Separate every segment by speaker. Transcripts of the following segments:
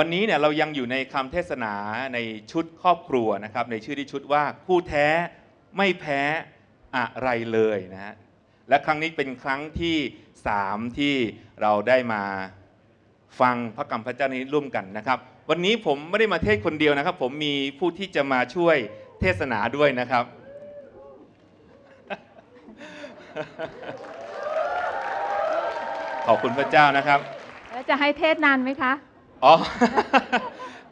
Speaker 1: วันนี้เนี่ยเรายังอยู่ในคำเทศนาในชุดครอบครัวนะครับ ในชื่อที่ชุดว่าคู่แท้ไม่แพ้อะไรเลยนะฮะและครั้งนี้เป็นครั้งที่สามที่เราได้มาฟังพระกรรมพระเจ้านี้ร่วมกันนะครับ วันนี้ผมไม่ได้มาเทศคนเดียวนะครับ ผมมีผู้ที่จะมาช่วยเทศนาด้วยนะครับ ขอบคุณพระเจ้านะครับ
Speaker 2: แล้วจะให้เทศนานไหมคะ
Speaker 1: อ๋อ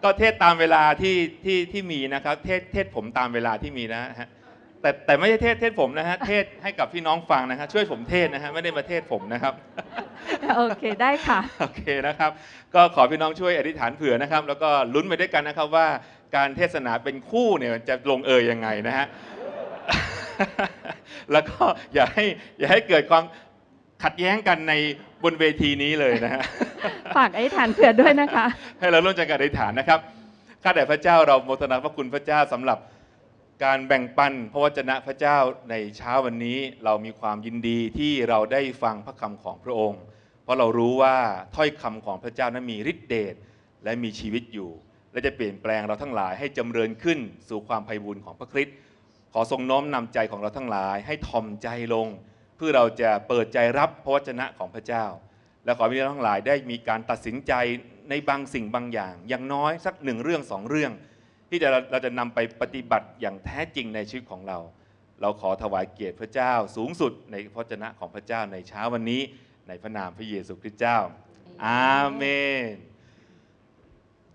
Speaker 1: ก็เทศตามเวลาที่ที่ที่มีนะครับเทศเทศผมตามเวลาที่มีนะฮะแต่แต่ไม่ใช่เทศเทศผมนะฮะเทศให้กับพี่น้องฟังนะฮะช่วยผมเทศนะฮะไม่ได้มาเทศผมนะครับ
Speaker 2: โอเคได้ค่ะ
Speaker 1: โอเคนะครับ ก็ขอพี่น้องช่วยอธิษฐานเผื่อนะครับ แล้วก็ลุ้นไปด้วยกันนะครับว่า การเทศนาเป็นคู่เนี่ยจะลงเอยยังไงนะฮะแล้วก็อย่าให้อย่าให้เกิดความขัดแย้งกันในบนเวทีนี้เลยนะฮะ
Speaker 2: ฝากไอ้ฐานเผื่อด้วยนะคะ
Speaker 1: ให้เราร่วมใจกันไอ้ฐานนะครับ ข้าแต่พระเจ้าเราโมทนาพระคุณพระเจ้าสำหรับการแบ่งปันพระวจนะพระเจ้าในเช้าวันนี้เรามีความยินดีที่เราได้ฟังพระคำของพระองค์ เพราะเรารู้ว่าถ้อยคำของพระเจ้านั้นมีฤทธิเดชและมีชีวิตอยู่ และจะเปลี่ยนแปลงเราทั้งหลายให้จำเริญขึ้นสู่ความไพบูญ์ของพระคริสต์ขอทรงน้อมนำใจของเราทั้งหลายให้ทอมใจลงเพื่อเราจะเปิดใจรับพระวจนะของพระเจ้า และขอพี่น้องทั้งหลายได้มีการตัดสินใจในบางสิ่งบางอย่าง อย่างน้อยสักหนึ่งเรื่องสองเรื่อง ที่จะเราจะนำไปปฏิบัติอย่างแท้จริงในชีวิตของเรา เราขอถวายเกียรติพระเจ้าสูงสุดในพระวจนะของพระเจ้าในเช้าวันนี้ในพระนามพระเยซูคริสต์เจ้า อาเมน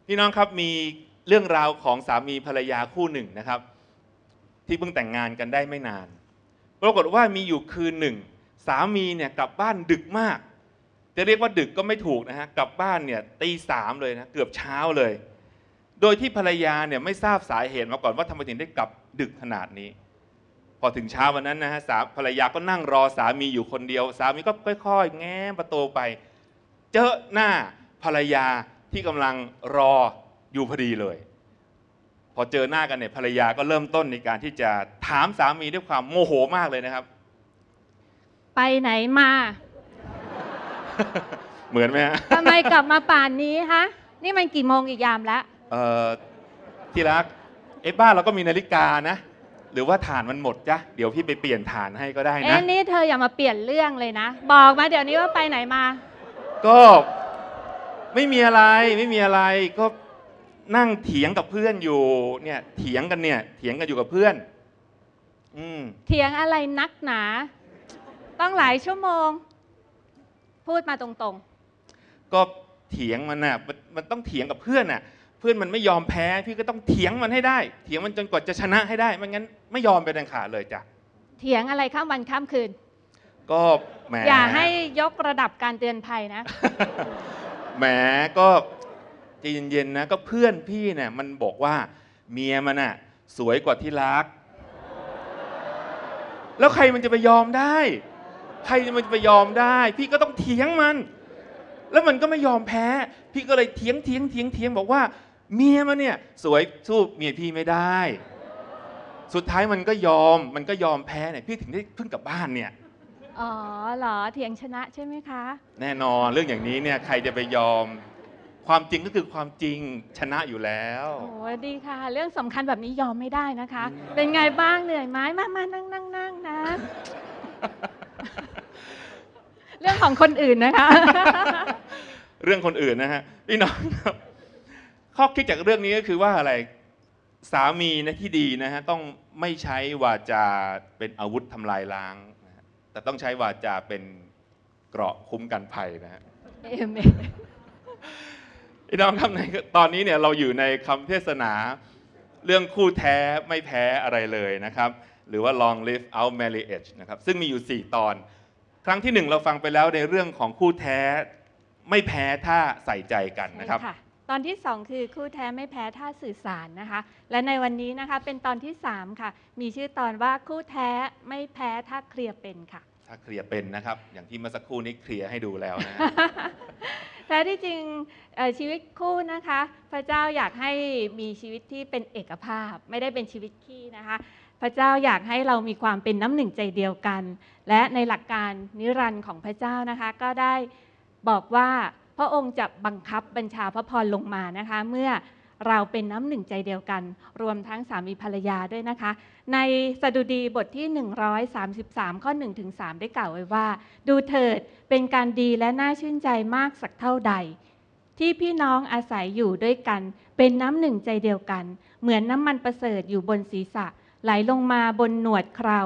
Speaker 1: พี่น้องครับมีเรื่องราวของสามีภรรยาคู่หนึ่งนะครับ ที่เพิ่งแต่งงานกันได้ไม่นานปรากฏว่ามีอยู่คืนหนึ่ง สามีเนี่ยกลับบ้านดึกมาก จะเรียกว่าดึกก็ไม่ถูกนะฮะกลับบ้านเนี่ยตีสามเลยนะเกือบเช้าเลย โดยที่ภรรยาเนี่ยไม่ทราบสาเหตุมาก่อนว่าทำไมถึงได้กลับดึกขนาดนี้ พอถึงเช้าวันนั้นนะฮะสาภรรยาก็นั่งรอสามีอยู่คนเดียว สามีก็ค่อย ๆ แง้มประตูไป เจอหน้าภรรยาที่กำลังรออยู่พอดีเลยพอเจอหน้ากันเนี่ย ภรรยาก็เริ่มต้นในการที่จะถามสามีด้วยความโมโหมากเลยนะครับ
Speaker 2: ไปไหนมา
Speaker 1: เหมือนไหมฮะทำไมกล
Speaker 2: ับมาป่านนี้ฮะ นี่มันกี่โมงอีกยามแล้ว
Speaker 1: เออที่รักเอ้บ้านเราก็มีนาฬิกานะ หรือว่าฐานมันหมดจ้ะเดี๋ยวพี่ไปเปลี่ยนฐานให้ก็ได้นะ เอ็
Speaker 2: นี่เธออย่ามาเปลี่ยนเรื่องเลยนะบอกมาเดี๋ยวนี้ว่าไปไหนมา
Speaker 1: ก็ ไม่มีอะไรไม่มีอะไรก็นั่งเถียงกับเพื่อนอยู่ เนี่ยเถียงกันเนี่ย เถียงกันอยู่กับเพื่อนอืม
Speaker 2: เถียงอะไรนักหนา ต้องหลายชั่วโมงพูดมาตรง
Speaker 1: ก็เถียงมันน่ะมันมันต้องเถียงกับเพื่อนน่ะเพื่อนมันไม่ยอมแพ้พี่ก็ต้องเถียงมันให้ได้ เถียงมันจนกว่าจะชนะให้ได้ไม่งั้นไม่ยอมไปดังขาเลยจ้ะ
Speaker 2: เถียงอะไรข้ามวันข้ามคืน
Speaker 1: ก็แหมอย่าให้
Speaker 2: ยกระดับการเตือนภัยนะ
Speaker 1: แหมก็ใจเย็นๆนะก็เพื่อนพี่เนี่ยมันบอกว่าเมียมันอะสวยกว่าที่รัก แล้วใครมันจะไปยอมได้ ใครมันจะไปยอมได้ พี่ก็ต้องเถียงมัน แล้วมันก็ไม่ยอมแพ้ พี่ก็เลยเถียงเถียงเถียงเถียงบอกว่าเมียมันเนี่ย สวยสู้เมียพี่ไม่ได้ สุดท้ายมันก็ยอมมันก็ยอมแพ้เนี่ยพี่ถึงได้ขพ้่งกลับบ้านเนี่ย
Speaker 2: อ๋อเหรอเถียงชนะใช่ไหมคะ
Speaker 1: แน่นอนเรื่องอย่างนี้เนี่ยใครจะไปยอมความจริงก็คือความจริงชนะอยู่แล้วโอ้
Speaker 2: ดีค่ะ เรื่องสำคัญแบบนี้ยอมไม่ได้นะคะ เป็นไงบ้างเหนื่อยไหมมามานั่งนั่งนั่งนะ เรื่องของคนอื่นนะคะ
Speaker 1: เรื่องคนอื่นนะฮะพี่น้องข้อคิดจากเรื่องนี้ก็คือว่าอะไรสามีนะที่ดีนะฮะต้องไม่ใช้วาจาเป็นอาวุธทำลายล้าง แต่ต้องใช้วาจาเป็นเกราะคุ้มกันภัยนะฮะเอเมนพี่น้องครับในตอนนี้เนี่ยเราอยู่ในคำเทศนา เรื่องคู่แท้ไม่แพ้อะไรเลยนะครับ หรือว่า long live out marriage นะครับซึ่งมีอยู่ 4 ตอนครั้งที่ 1 เราฟังไปแล้วในเรื่องของคู่แท้ไม่แพ้ถ้าใส่ใจกันนะครับ
Speaker 2: ตอนที่ 2 คือคู่แท้ไม่แพ้ถ้าสื่อสารนะคะ และในวันนี้นะคะเป็นตอนที่3ค่ะ มีชื่อตอนว่าคู่แท้ไม่แพ้ถ้าเคลียร์เป็นค่ะ
Speaker 1: ถ้าเคลียร์เป็นนะครับอย่างที่เมื่อสักครู่นี้เคลียร์ให้ดูแล้วนะ
Speaker 2: แท้ที่จริงชีวิตคู่นะคะ พระเจ้าอยากให้มีชีวิตที่เป็นเอกภาพ ไม่ได้เป็นชีวิตขี้นะคะ พระเจ้าอยากให้เรามีความเป็นน้ำหนึ่งใจเดียวกัน และในหลักการนิรันดร์ของพระเจ้านะคะ ก็ได้บอกว่าพระองค์จะบังคับบัญชาพระพรลงมานะคะ เมื่อเราเป็นน้ำหนึ่งใจเดียวกัน รวมทั้งสามีภรรยาด้วยนะคะ ในสดุดีบทที่ 133 ข้อ1ถึง3ได้กล่าวไว้ว่า ดูเถิดเป็นการดีและน่าชื่นใจมากสักเท่าใด ที่พี่น้องอาศัยอยู่ด้วยกันเป็นน้ำหนึ่งใจเดียวกัน เหมือนน้ำมันประเสริฐอยู่บนศีรษะ ไหลลงมาบนหนวดเครา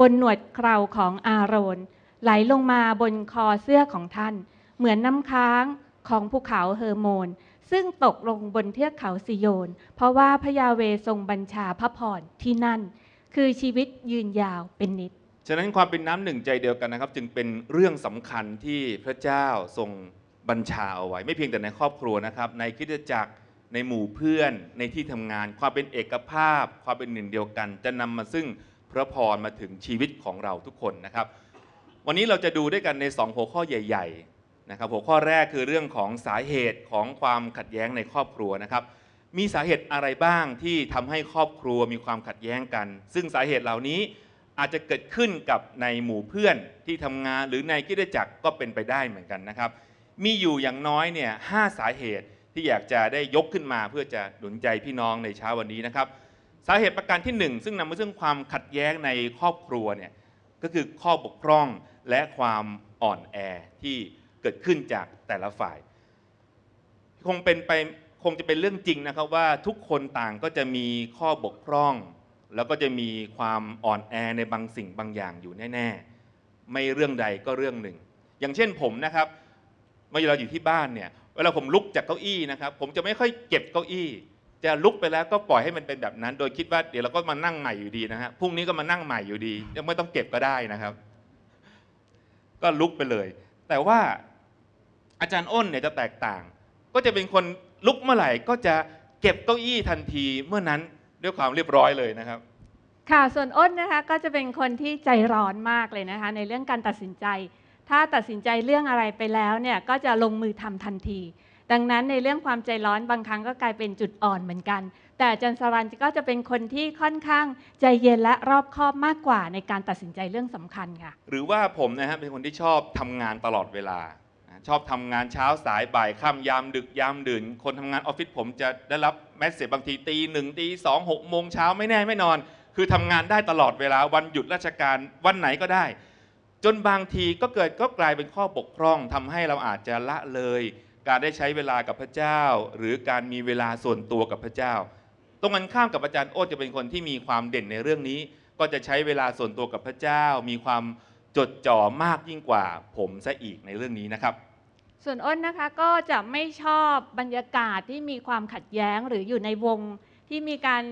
Speaker 2: บนหนวดเคราของอาโรนไหลลงมาบนคอเสื้อของท่าน เหมือนน้ำค้างของภูเขาเฮอร์โมนซึ่งตกลงบนเทือกเขาสิโยน เพราะว่าพระยาเวทรงบัญชาพระพรที่นั่นคือชีวิตยืนยาวเป็นนิด
Speaker 1: ฉะนั้นความเป็นน้ำหนึ่งใจเดียวกันนะครับ จึงเป็นเรื่องสำคัญที่พระเจ้าทรงบัญชาเอาไว้ ไม่เพียงแต่ในครอบครัวนะครับ ในคิดจักรในหมู่เพื่อนในที่ทำงาน ความเป็นเอกภาพ ความเป็นหนึ่งเดียวกัน จะนำมาซึ่งพระพรมาถึงชีวิตของเราทุกคนนะครับวันนี้เราจะดูด้วยกันใน2หัวข้อใหญ่ะครับ หัวข้อแรกคือเรื่องของสาเหตุของความขัดแย้งในครอบครัวนะครับ มีสาเหตุอะไรบ้างที่ทำให้ครอบครัวมีความขัดแย้งกัน ซึ่งสาเหตุเหล่านี้อาจจะเกิดขึ้นกับในหมู่เพื่อนที่ทำงาน หรือในกิจจักรก็เป็นไปได้เหมือนกันนะครับ มีอยู่อย่างน้อยเนี่ยหสาเหตุที่อยากจะได้ยกขึ้นมาเพื่อจะหนุนใจพี่น้องในเช้าวันนี้นะครับ สาเหตุประการที่ 1 ซึ่งนำมาซึ่งความขัดแย้งในครอบครัวเนี่ย ก็คือข้อบกพร่องและความอ่อนแอที่เกิดขึ้นจากแต่ละฝ่าย คงเป็นไปคงจะเป็นเรื่องจริงนะครับว่าทุกคนต่างก็จะมีข้อบกพร่อง แล้วก็จะมีความอ่อนแอในบางสิ่งบางอย่างอยู่แน่ ๆ ไม่เรื่องใดก็เรื่องหนึ่ง อย่างเช่นผมนะครับ เมื่อเราอยู่ที่บ้านเนี่ยเวลาผมลุกจากเก้าอี้นะครับ ผมจะไม่ค่อยเก็บเก้าอี้ จะลุกไปแล้วก็ปล่อยให้มันเป็นแบบนั้น โดยคิดว่าเดี๋ยวเราก็มานั่งใหม่อยู่ดีนะฮะพรุ่งนี้ก็มานั่งใหม่อยู่ดียังไม่ต้องเก็บก็ได้นะครับ ก็ลุกไปเลย แต่ว่าอาจารย์อ้นเนี่ยจะแตกต่าง ก็จะเป็นคนลุกเมื่อไหร่ ก็จะเก็บเก้าอี้ทันทีเมื่อนั้นด้วยความเรียบร้อยเลยนะครับ
Speaker 2: ค่ะ ส่วนอ้นนะคะก็จะเป็นคนที่ใจร้อนมากเลยนะคะในเรื่องการตัดสินใจ ถ้าตัดสินใจเรื่องอะไรไปแล้วเนี่ยก็จะลงมือทำทันที ดังนั้นในเรื่องความใจร้อนบางครั้งก็กลายเป็นจุดอ่อนเหมือนกัน แต่อาจารย์สรันก็จะเป็นคนที่ค่อนข้างใจเย็นและรอบคอบมากกว่าในการตัดสินใจเรื่องสำคัญค่ะ
Speaker 1: หรือว่าผมนะครับเป็นคนที่ชอบทำงานตลอดเวลาชอบทำงานเช้าสายบ่ายค่ำยามดึกยามดื่น คนทำงานออฟฟิศผมจะได้รับแมสเซจบางทีตีหนึ่งตีสองหกโมงเช้าไม่แน่ไม่นอน คือทำงานได้ตลอดเวลาวันหยุดราชการวันไหนก็ได้ จนบางทีก็เกิดก็กลายเป็นข้อบกพร่อง ทำให้เราอาจจะละเลย การได้ใช้เวลากับพระเจ้า หรือการมีเวลาส่วนตัวกับพระเจ้า ตรงกันข้ามกับอาจารย์โอ้จะเป็นคนที่มีความเด่นในเรื่องนี้ ก็จะใช้เวลาส่วนตัวกับพระเจ้า มีความจดจ่อมากยิ่งกว่าผมซะอีกในเรื่องนี้นะครับ
Speaker 2: ส่วนอ้นนะคะก็จะไม่ชอบบรรยากาศที่มีความขัดแย้งหรืออยู่ในวง ที่มีการ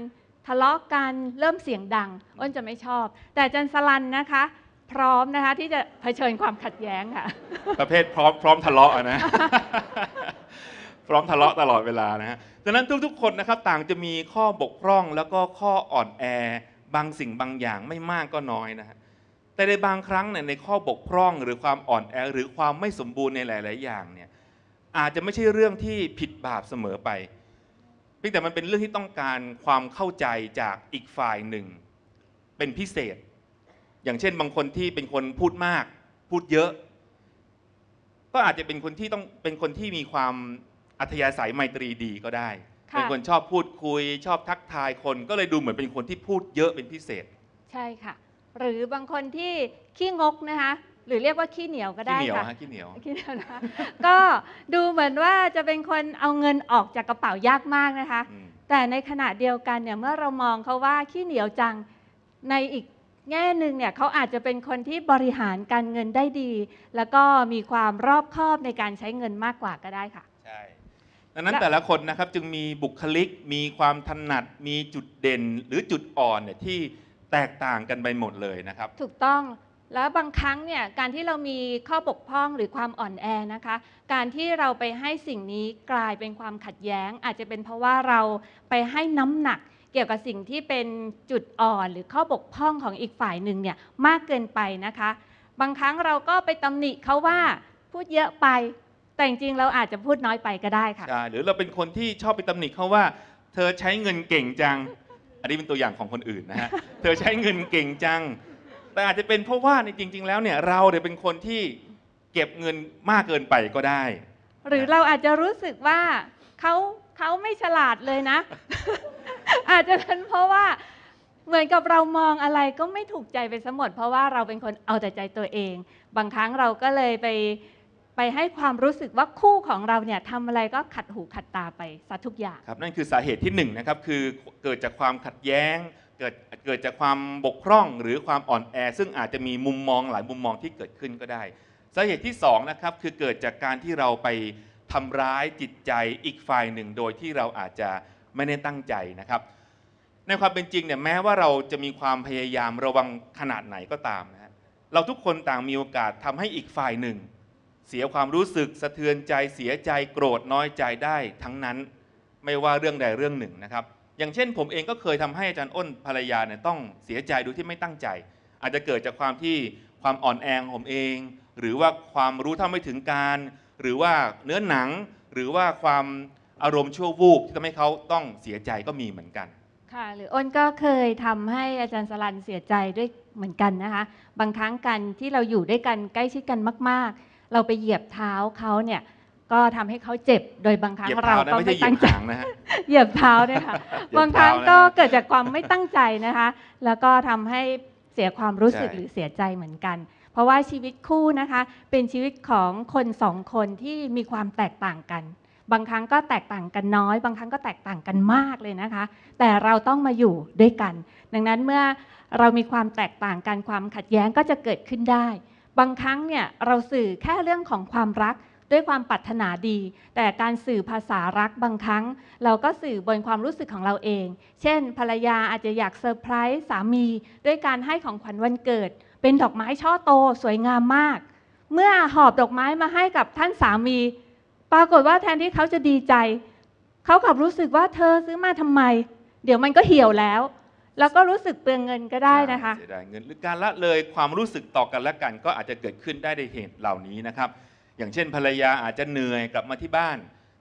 Speaker 2: ทะเลาะกันเริ่มเสียงดังอ้นจะไม่ชอบ แต่จันสลันนะคะ พร้อมนะคะที่จะเผชิญความขัดแย้งค่ะ
Speaker 1: ประเภทพร้อมพร้อมทะเลาะนะ พร้อมทะเลาะตลอดเวลานะฮะดังนั้นทุกๆคนนะครับต่างจะมีข้อบกพร่องแล้วก็ข้ออ่อนแอบางสิ่งบางอย่างไม่มากก็น้อยนะฮะแต่ในบางครั้งเนี่ยในข้อบกพร่องหรือความอ่อนแอหรือความไม่สมบูรณ์ในหลายๆอย่างเนี่ยอาจจะไม่ใช่เรื่องที่ผิดบาปเสมอไปเพียงแต่มันเป็นเรื่องที่ต้องการความเข้าใจจากอีกฝ่ายหนึ่ง เป็นพิเศษ อย่างเช่น บางคนที่เป็นคนพูดมาก พูดเยอะ ก็อาจจะเป็นคนที่ต้องเป็นคนที่มีความอัธยาศัยไมตรีดี ก็ได้ เป็นคนชอบพูดคุย ชอบทักทายคนก็เลยดูเหมือนเป็นคนที่พูดเยอะเป็นพิเศษ
Speaker 2: ใช่ค่ะหรือบางคนที่ขี้งกนะคะหรือเรียกว่าขี้เหนียวก็ได้ขี้เหนียวค่ะขี้เหนียวขี้เหนียวนะก็ดูเหมือนว่าจะเป็นคนเอาเงินออกจากกระเป๋ายากมากนะคะ แต่ในขณะเดียวกันเนี่ยเมื่อเรามองเขาว่าขี้เหนียวจังในอีกแง่หนึ่งเนี่ยเขาอาจจะเป็นคนที่บริหารการเงินได้ดี แล้วก็มีความรอบคอบในการใช้เงินมากกว่าก็ได้ค่ะใช่
Speaker 1: ดังนั้นแต่ละคนนะครับจึงมีบุคลิกมีความถนัดมีจุดเด่นหรือจุดอ่อนเนี่ยที่แตกต่างกันไปหมดเลยนะครับ
Speaker 2: ถูกต้อง แล้วบางครั้งเนี่ยการที่เรามีข้อบกพร่องหรือความอ่อนแอนะคะ การที่เราไปให้สิ่งนี้กลายเป็นความขัดแย้ง อาจจะเป็นเพราะว่าเราไปให้น้ำหนัก เกี่ยวกับสิ่งที่เป็นจุดอ่อน หรือข้อบกพร่องของอีกฝ่ายหนึ่งเนี่ยมากเกินไปนะคะ บางครั้งเราก็ไปตำหนิเขาว่าพูดเยอะไปแต่จริงเราอาจจะพูดน้อยไปก็ได้ค่
Speaker 1: ะ ใช่ หรือเราเป็นคนที่ชอบไปตำหนิเขาว่าเธอใช้เงินเก่งจังอันนี้เป็นตัวอย่างของคนอื่นนะฮะ เธอใช้เงินเก่งจัง แต่อาจจะเป็นเพราะว่าในจริงๆ แล้วเนี่ยเราเนี่ยเป็นคนที่เก็บเงินมากเกินไปก็ได้
Speaker 2: หรือเราอาจจะรู้สึกว่าเขาเขาไม่ฉลาดเลยนะ อาจจะเป็นเพราะว่าเหมือนกับเรามองอะไรก็ไม่ถูกใจไปสมหมดเพราะว่าเราเป็นคนเอาแต่ใจตัวเอง บางครั้งเราก็เลยไปไปให้ความรู้สึกว่าคู่ของเราเนี่ยทำอะไรก็ขัดหูขัดตาไปซะทุกอย่าง
Speaker 1: ครับนั่นคือสาเหตุที่1นนะครับคือเกิดจากความขัดแย้ง เกิดเกิดจากความบกพร่อง หรือความอ่อนแอซึ่งอาจจะมีมุมมอง หลายมุมมองที่เกิดขึ้นก็ได้ สาเหตุที่2นะครับคือเกิดจากการที่เราไปทำร้ายจิตใจอีกฝ่ายหนึ่ง โดยที่เราอาจจะไม่ได้ตั้งใจนะครับ ในความเป็นจริงเนี่ยแม้ว่าเราจะมีความพยายามระวังขนาดไหนก็ตามนะะเราทุกคนต่างมีโอกาสทำให้อีกฝ่ายหนึ่งเสียความรู้สึกสะเทือนใจเสียใจโกรธน้อยใจได้ทั้งนั้นไม่ว่าเรื่องใดเรื่องหนึ่งนะครับ อย่างเช่นผมเองก็เคยทำให้อาจารย์อ้นภรรยาเนี่ยต้องเสียใจดูที่ไม่ตั้งใจ อาจจะเกิดจากความที่ความอ่อนแอของผมเอง หรือว่าความรู้เท่าไม่ถึงการ หรือว่าเนื้อหนัง หรือว่าความอารมณ์ชั่ววูบที่ทำให้เขาต้องเสียใจก็มีเหมือนกัน
Speaker 2: ค่ะหรืออ้นก็เคยทำให้อาจารย์สลันเสียใจด้วยเหมือนกันนะคะบางครั้งกันที่เราอยู่ด้วยกันใกล้ชิดกันมากเราไปเหยียบเท้าเขาเนี่ยก็ทำให้เขาเจ็บโดยบางครั้งเราก็ไม่ตั้งใจนะเหยียบเท้าเนี่ยค่ะบางครั้งก็เกิดจากความไม่ตั้งใจนะคะ แล้วก็ทำให้เสียความรู้สึกหรือเสียใจเหมือนกัน เพราะว่าชีวิตคู่นะคะ เป็นชีวิตของคนสองคนที่มีความแตกต่างกัน บางครั้งก็แตกต่างกันน้อย บางครั้งก็แตกต่างกันมากเลยนะคะ แต่เราต้องมาอยู่ด้วยกัน ดังนั้นเมื่อเรามีความแตกต่างกันความขัดแย้งก็จะเกิดขึ้นได้บางครั้งเนี่ยเราสื่อแค่เรื่องของความรักด้วยความปรารถนาดี แต่การสื่อภาษารักบางครั้งเราก็สื่อบนความรู้สึกของเราเอง เช่น ภรรยาอาจจะอยากเซอร์ไพรส์สามี ด้วยการให้ของขวัญวันเกิด เป็นดอกไม้ช่อโตสวยงามมาก เมื่อหอบดอกไม้มาให้กับท่านสามี ปรากฏว่าแทนที่เขาจะดีใจ เขากลับรู้สึกว่าเธอซื้อมาทำไม เดี๋ยวมันก็เหี่ยวแล้วแล้วก็รู้สึกเปลืองเงินก็ได้นะคะเส
Speaker 1: ียดายเงินหรือการละเลยความรู้สึกต่อกันและกันก็อาจจะเกิดขึ้นได้ในเหตุเหล่านี้นะครับ อย่างเช่น ภรรยาอาจจะเหนื่อยกลับมาที่บ้าน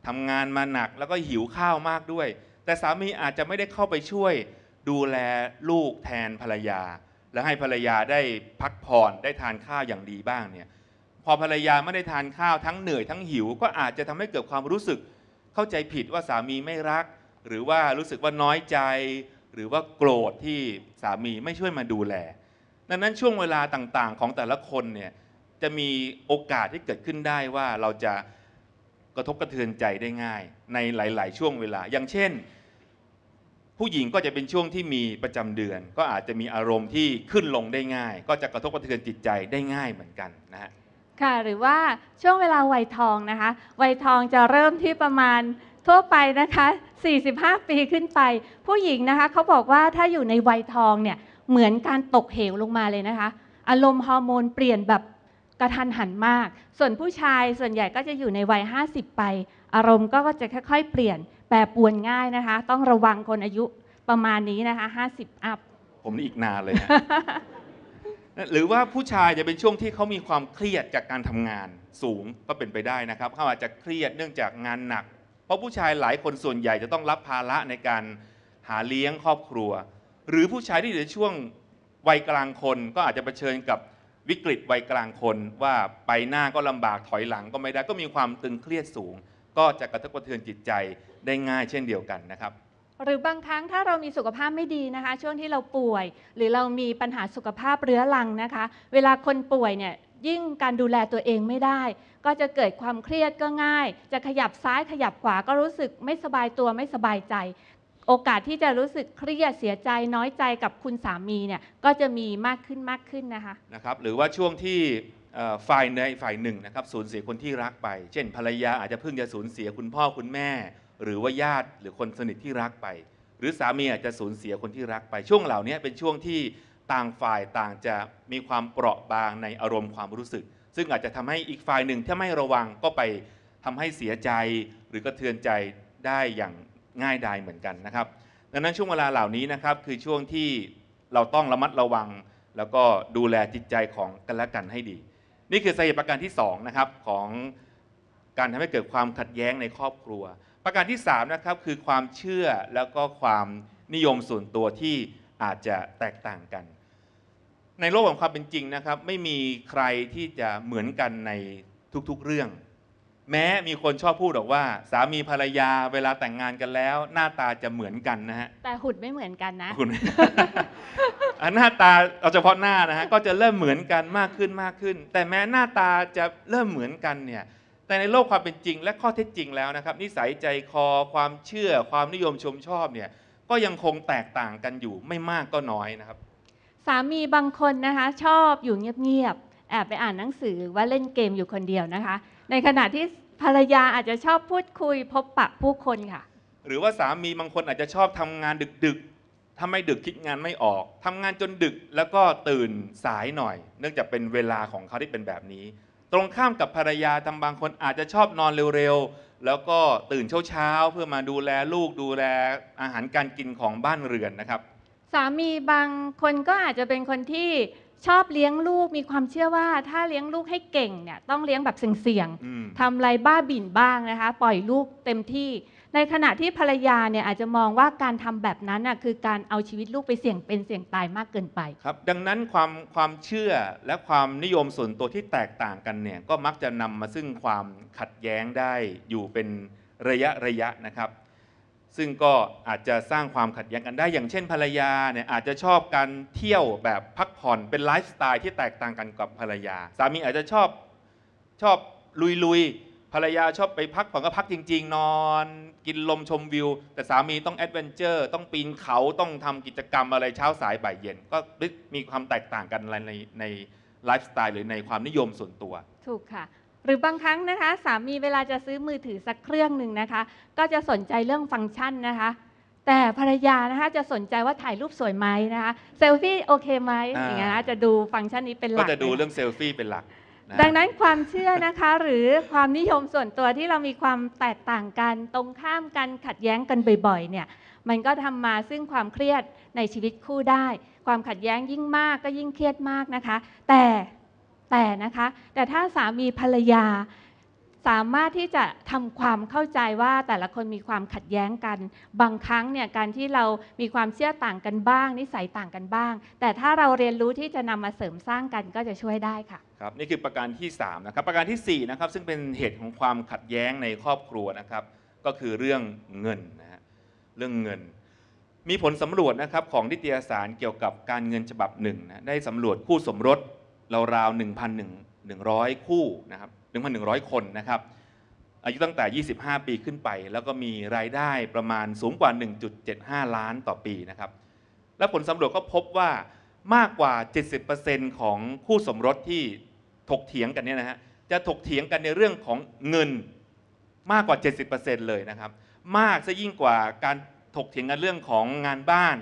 Speaker 1: ทำงานมาหนักแล้วก็หิวข้าวมากด้วย แต่สามีอาจจะไม่ได้เข้าไปช่วย ดูแลลูกแทนภรรยา และให้ภรรยาได้พักผ่อนได้ทานข้าวอย่างดีบ้างเนี่ยพอภรรยาไม่ได้ทานข้าวทั้งเหนื่อย ทั้งหิวก็อาจจะทำให้เกิดความรู้สึกเข้าใจผิดว่าสามีไม่รัก หรือว่ารู้สึกว่าน้อยใจหรือว่าโกรธที่สามีไม่ช่วยมาดูแล ดังนั้นช่วงเวลาต่างๆของแต่ละคนเนี่ยจะมีโอกาสที่เกิดขึ้นได้ว่าเราจะกระทบกระเทือนใจได้ง่าย ในหลายๆช่วงเวลา อย่างเช่น ผู้หญิงก็จะเป็นช่วงที่มีประจำเดือน ก็อาจจะมีอารมณ์ที่ขึ้นลงได้ง่าย ก็จะกระทบกระเทือนจิตใจได้ง่ายเหมือนกันนะฮะ
Speaker 2: ค่ะหรือว่าช่วงเวลาวัยทองนะคะ วัยทองจะเริ่มที่ประมาณทั่วไปนะคะ 45 ปีขึ้นไป ผู้หญิงนะคะเขาบอกว่าถ้าอยู่ในวัยทองเนี่ย เหมือนการตกเหวลงมาเลยนะคะ อารมณ์ฮอร์โมนเปลี่ยนแบบกระทันหันมาก ส่วนผู้ชายส่วนใหญ่ก็จะอยู่ในวัย 50 ไป อารมณ์ก็จะค่อยๆ เปลี่ยน แปรปวนง่ายนะคะ ต้องระวังคนอายุประมาณนี้นะคะ 50 อัพ
Speaker 1: ผมนี่อีกนานเลยนะหรือว่าผู้ชายจะเป็นช่วงที่เขามีความเครียดจากการทำงานสูงก็เป็นไปได้นะครับเขาอาจจะเครียดเนื่องจากงานหนักเพราะผู้ชายหลายคนส่วนใหญ่จะต้องรับภาระในการหาเลี้ยงครอบครัว หรือผู้ชายที่อยู่ในช่วงวัยกลางคนก็อาจจะเผชิญกับวิกฤตวัยกลางคนว่าไปหน้าก็ลำบากถอยหลังก็ไม่ได้ก็มีความตึงเครียดสูง ก็จะกระทบกระเทือนจิตใจได้ง่ายเช่นเดียวกันนะครับ
Speaker 2: หรือบางครั้งถ้าเรามีสุขภาพไม่ดีนะคะ ช่วงที่เราป่วยหรือเรามีปัญหาสุขภาพเรื้อรังนะคะ เวลาคนป่วยเนี่ยยิ่งการดูแลตัวเองไม่ได้ ก็จะเกิดความเครียดก็ง่าย จะขยับซ้ายขยับขวาก็รู้สึกไม่สบายตัวไม่สบายใจ โอกาสที่จะรู้สึกเครียดเสียใจน้อยใจกับคุณสามีเนี่ยก็จะมีมากขึ้นมากขึ้นนะคะ
Speaker 1: นะครับหรือว่าช่วงที่ฝ่ายในฝ่ายหนึ่งนะครับสูญเสียคนที่รักไปเช่นภรรยาอาจจะเพิ่งจะสูญเสียคุณพ่อคุณแม่ หรือว่าญาติหรือคนสนิทที่รักไป หรือสามีอาจจะสูญเสียคนที่รักไปช่วงเหล่านี้เป็นช่วงที่ต่างฝ่าย ต่างจะมีความเปราะบางในอารมณ์ความรู้สึก ซึ่งอาจจะทำให้อีกฝ่ายหนึ่งถ้าไม่ระวังก็ไปทำให้เสียใจหรือกระเทือนใจได้อย่างง่ายดายเหมือนกันนะครับ ดังนั้นช่วงเวลาเหล่านี้นะครับคือช่วงที่เราต้องระมัดระวัง แล้วก็ดูแลจิตใจของกันและกันให้ดี นี่คือสาเหตุประการที่ 2 นะครับของการทำให้เกิดความขัดแย้งในครอบครัว ประการที่ 3 นะครับคือความเชื่อแล้วก็ความนิยมส่วนตัวที่อาจจะแตกต่างกันในโลกของความเป็นจริงนะครับ ไม่มีใครที่จะเหมือนกันในทุก ๆ เรื่อง แม้มีคนชอบพูดบอกว่า สามีภรรยาเวลาแต่งงานกันแล้ว หน้าตาจะเหมือนกันนะฮะ
Speaker 2: แต่หุ่นไม่เหมือนกันนะหุ่น
Speaker 1: หน้าตาเอาเฉพาะหน้านะฮะก็จะเริ่มเหมือนกันมากขึ้นมากขึ้น แต่แม้หน้าตาจะเริ่มเหมือนกันเนี่ย แต่ในโลกความเป็นจริง และข้อเท็จจริงแล้วนะครับ นิสัยใจคอความเชื่อความนิยมชมชอบเนี่ย ก็ยังคงแตกต่างกันอยู่ไม่มากก็น้อยนะครับ
Speaker 2: สามีบางคนนะคะชอบอยู่เงียบๆ แอบไปอ่านหนังสือว่าเล่นเกมอยู่คนเดียวนะคะ ในขณะที่ภรรยาอาจจะชอบพูดคุยพบปะผู้คนค่ะ
Speaker 1: หรือว่าสามีบางคนอาจจะชอบทำงานดึกๆทำไม่ดึกคิดงานไม่ออกทำงานจนดึกแล้วก็ตื่นสายหน่อย เนื่องจากเป็นเวลาของเขาที่เป็นแบบนี้ ตรงข้ามกับภรรยาทำบางคนอาจจะชอบนอนเร็วๆ แล้วก็ตื่นเช้าๆ เพื่อมาดูแลลูกดูแลอาหารการกินของบ้านเรือนนะครับ
Speaker 2: สามีบางคนก็อาจจะเป็นคนที่ชอบเลี้ยงลูก มีความเชื่อว่าถ้าเลี้ยงลูกให้เก่งเนี่ยต้องเลี้ยงแบบเสี่ยงๆทำไรบ้าบิ่นบ้างนะคะ ปล่อยลูกเต็มที่ ในขณะที่ภรรยาเนี่ย อาจจะมองว่าการทำแบบนั้นน่ะคือการเอาชีวิตลูกไปเสี่ยง เป็นเสี่ยงตายมากเกินไป
Speaker 1: ครับ ดังนั้นความความเชื่อและความนิยมส่วนตัวที่แตกต่างกันเนี่ยก็มักจะนำมาซึ่งความขัดแย้งได้ อยู่เป็นระยะระยะนะครับซึ่งก็อาจจะสร้างความขัดแย้งกันได้อย่างเช่น ภรรยาเนี่ยอาจจะชอบการเที่ยวแบบพักผ่อนเป็นไลฟ์สไตล์ที่แตกต่างกันกับภรรยา สามีอาจจะชอบชอบลุยๆภรรยาชอบไปพักผ่อนก็พักจริงๆ นอน กินลมชมวิว แต่สามีต้องแอดเวนเจอร์ต้องปีนเขาต้องทำกิจกรรมอะไรเช้าสายบ่ายเย็น ก็มีความแตกต่างกันในในไลฟ์สไตล์หรือในความนิยมส่วนตัว
Speaker 2: ถูกค่ะหรือบางครั้งนะคะสามีเวลาจะซื้อมือถือสักเครื่องหนึ่งนะคะ ก็จะสนใจเรื่องฟังก์ชันนะคะ แต่ภรรยานะคะจะสนใจว่าถ่ายรูปสวยไหมนะคะเซลฟี่โอเคไหมอย่างเงี้ยนะจะดูฟังก์ชันนี้เป็นหลักก็จะดูเรื่
Speaker 1: องเซลฟี่เป็นหลัก ดัง
Speaker 2: นั้นความเชื่อนะคะหรือความนิยมส่วนตัวที่เรามีความแตกต่างกัน ตรงข้ามกันขัดแย้งกันบ่อยๆ เนี่ยมันก็ทำมาซึ่งความเครียดในชีวิตคู่ได้ ความขัดแย้งยิ่งมากก็ยิ่งเครียดมากนะคะ แต่แต่นะคะ แต่ถ้าสามีภรรยา สามารถที่จะทำความเข้าใจว่าแต่ละคนมีความขัดแย้งกัน บางครั้งเนี่ย การที่เรามีความเชื่อต่างกันบ้าง นิสัยต่างกันบ้าง แต่ถ้าเราเรียนรู้ที่จะนำมาเสริมสร้างกันก็จะช่วยได้ค่ะ
Speaker 1: ครับนี่คือประการที่ 3 นะครับ ประการที่ 4 นะครับซึ่งเป็นเหตุของความขัดแย้งในครอบครัวนะครับก็คือเรื่องเงินนะฮะเรื่องเงิน มีผลสำรวจนะครับของนิตยสารเกี่ยวกับการเงินฉบับหนึ่งนะได้สำรวจคู่สมรสราราวง1,100 คู่นะครับ1,100 คนนะครับ อายุตั้งแต่ 25 ปีขึ้นไป แล้วก็มีรายได้ประมาณสูงกว่า 1.75 ล้านต่อปีนะครับ และผลสำรวจก็พบว่ามากกว่า 70%ของคู่สมรสที่ถกเถียงกันเนี่ยนะฮะ จะถกเถียงกันในเรื่องของเงินมากกว่า 70%เลยนะครับมากซะยิ่งกว่าการถกเถียงกันเรื่องของงานบ้าน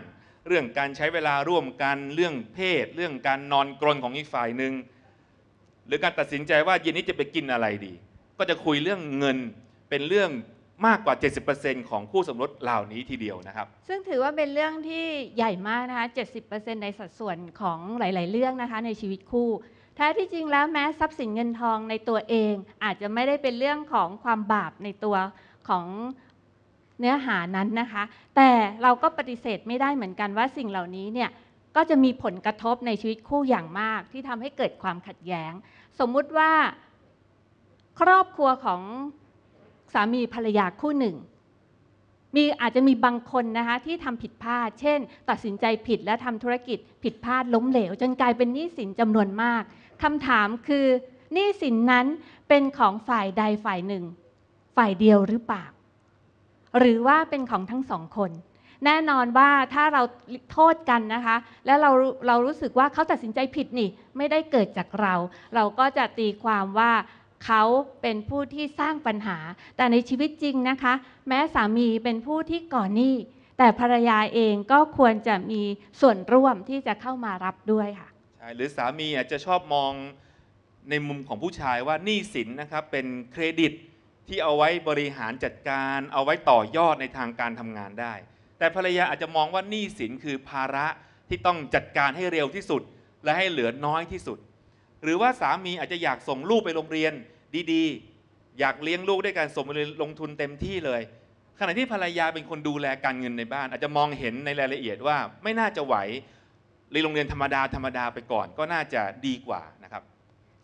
Speaker 1: เรื่องการใช้เวลาร่วมกันเรื่องเพศ เรื่องการนอนกรนของอีกฝ่ายหนึ่ง หรือการตัดสินใจว่าเย็นนี้จะไปกินอะไรดี ก็จะคุยเรื่องเงินเป็นเรื่องมากกว่า 70%ของคู่สมรสเหล่านี้ทีเดียวนะครับ
Speaker 2: ซึ่งถือว่าเป็นเรื่องที่ใหญ่มากนะคะ70%ในสัดส่วนของหลาย ๆ เรื่องนะคะในชีวิตคู่ แท้ที่จริงแล้วแม้ทรัพย์สินเงินทองในตัวเอง อาจจะไม่ได้เป็นเรื่องของความบาปในตัวของเนื้อหานั้นนะคะแต่เราก็ปฏิเสธไม่ได้เหมือนกันว่าสิ่งเหล่านี้เนี่ยก็จะมีผลกระทบในชีวิตคู่อย่างมากที่ทำให้เกิดความขัดแย้ง สมมุติว่า ครอบครัวของสามีภรรยาคู่หนึ่ง มีอาจจะมีบางคนนะคะที่ทำผิดพลาด เช่น ตัดสินใจผิดและทำธุรกิจผิดพลาดล้มเหลว จนกลายเป็นหนี้สินจำนวนมากคำถามคือหนี้สินนั้นเป็นของฝ่ายใดฝ่ายหนึ่ง ฝ่ายเดียวหรือเปล่าหรือว่าเป็นของทั้งสองคน แน่นอนว่าถ้าเราโทษกันนะคะ แล้วเราเรารู้สึกว่าเขาตัดสินใจผิดนี่ไม่ได้เกิดจากเรา เราก็จะตีความว่าเขาเป็นผู้ที่สร้างปัญหาแต่ในชีวิตจริงนะคะ แม้สามีเป็นผู้ที่ก่อนหนี้แต่ภรรยาเองก็ควรจะมีส่วนร่วมที่จะเข้ามารับด้วยค่ะ
Speaker 1: ใช่หรือสามีอาจจะชอบมองในมุมของผู้ชายว่าหนี้สินนะครับเป็นเครดิตที่เอาไว้บริหารจัดการเอาไว้ต่อยอดในทางการทำงานได้ แต่ภรรยาอาจจะมองว่านี่สินคือภาระที่ต้องจัดการให้เร็วที่สุดและให้เหลือน้อยที่สุด หรือว่าสามีอาจจะอยากส่งลูกไปโรงเรียนดี ๆ อยากเลี้ยงลูกด้วยการสมลงทุนเต็มที่เลย ขณะที่ภรรยาเป็นคนดูแลการเงินในบ้าน อาจจะมองเห็นในรายละเอียดว่าไม่น่าจะไหวเรียนโรงเรียนธรรมดาธรรมดาไปก่อน ก็น่าจะดีกว่านะครับ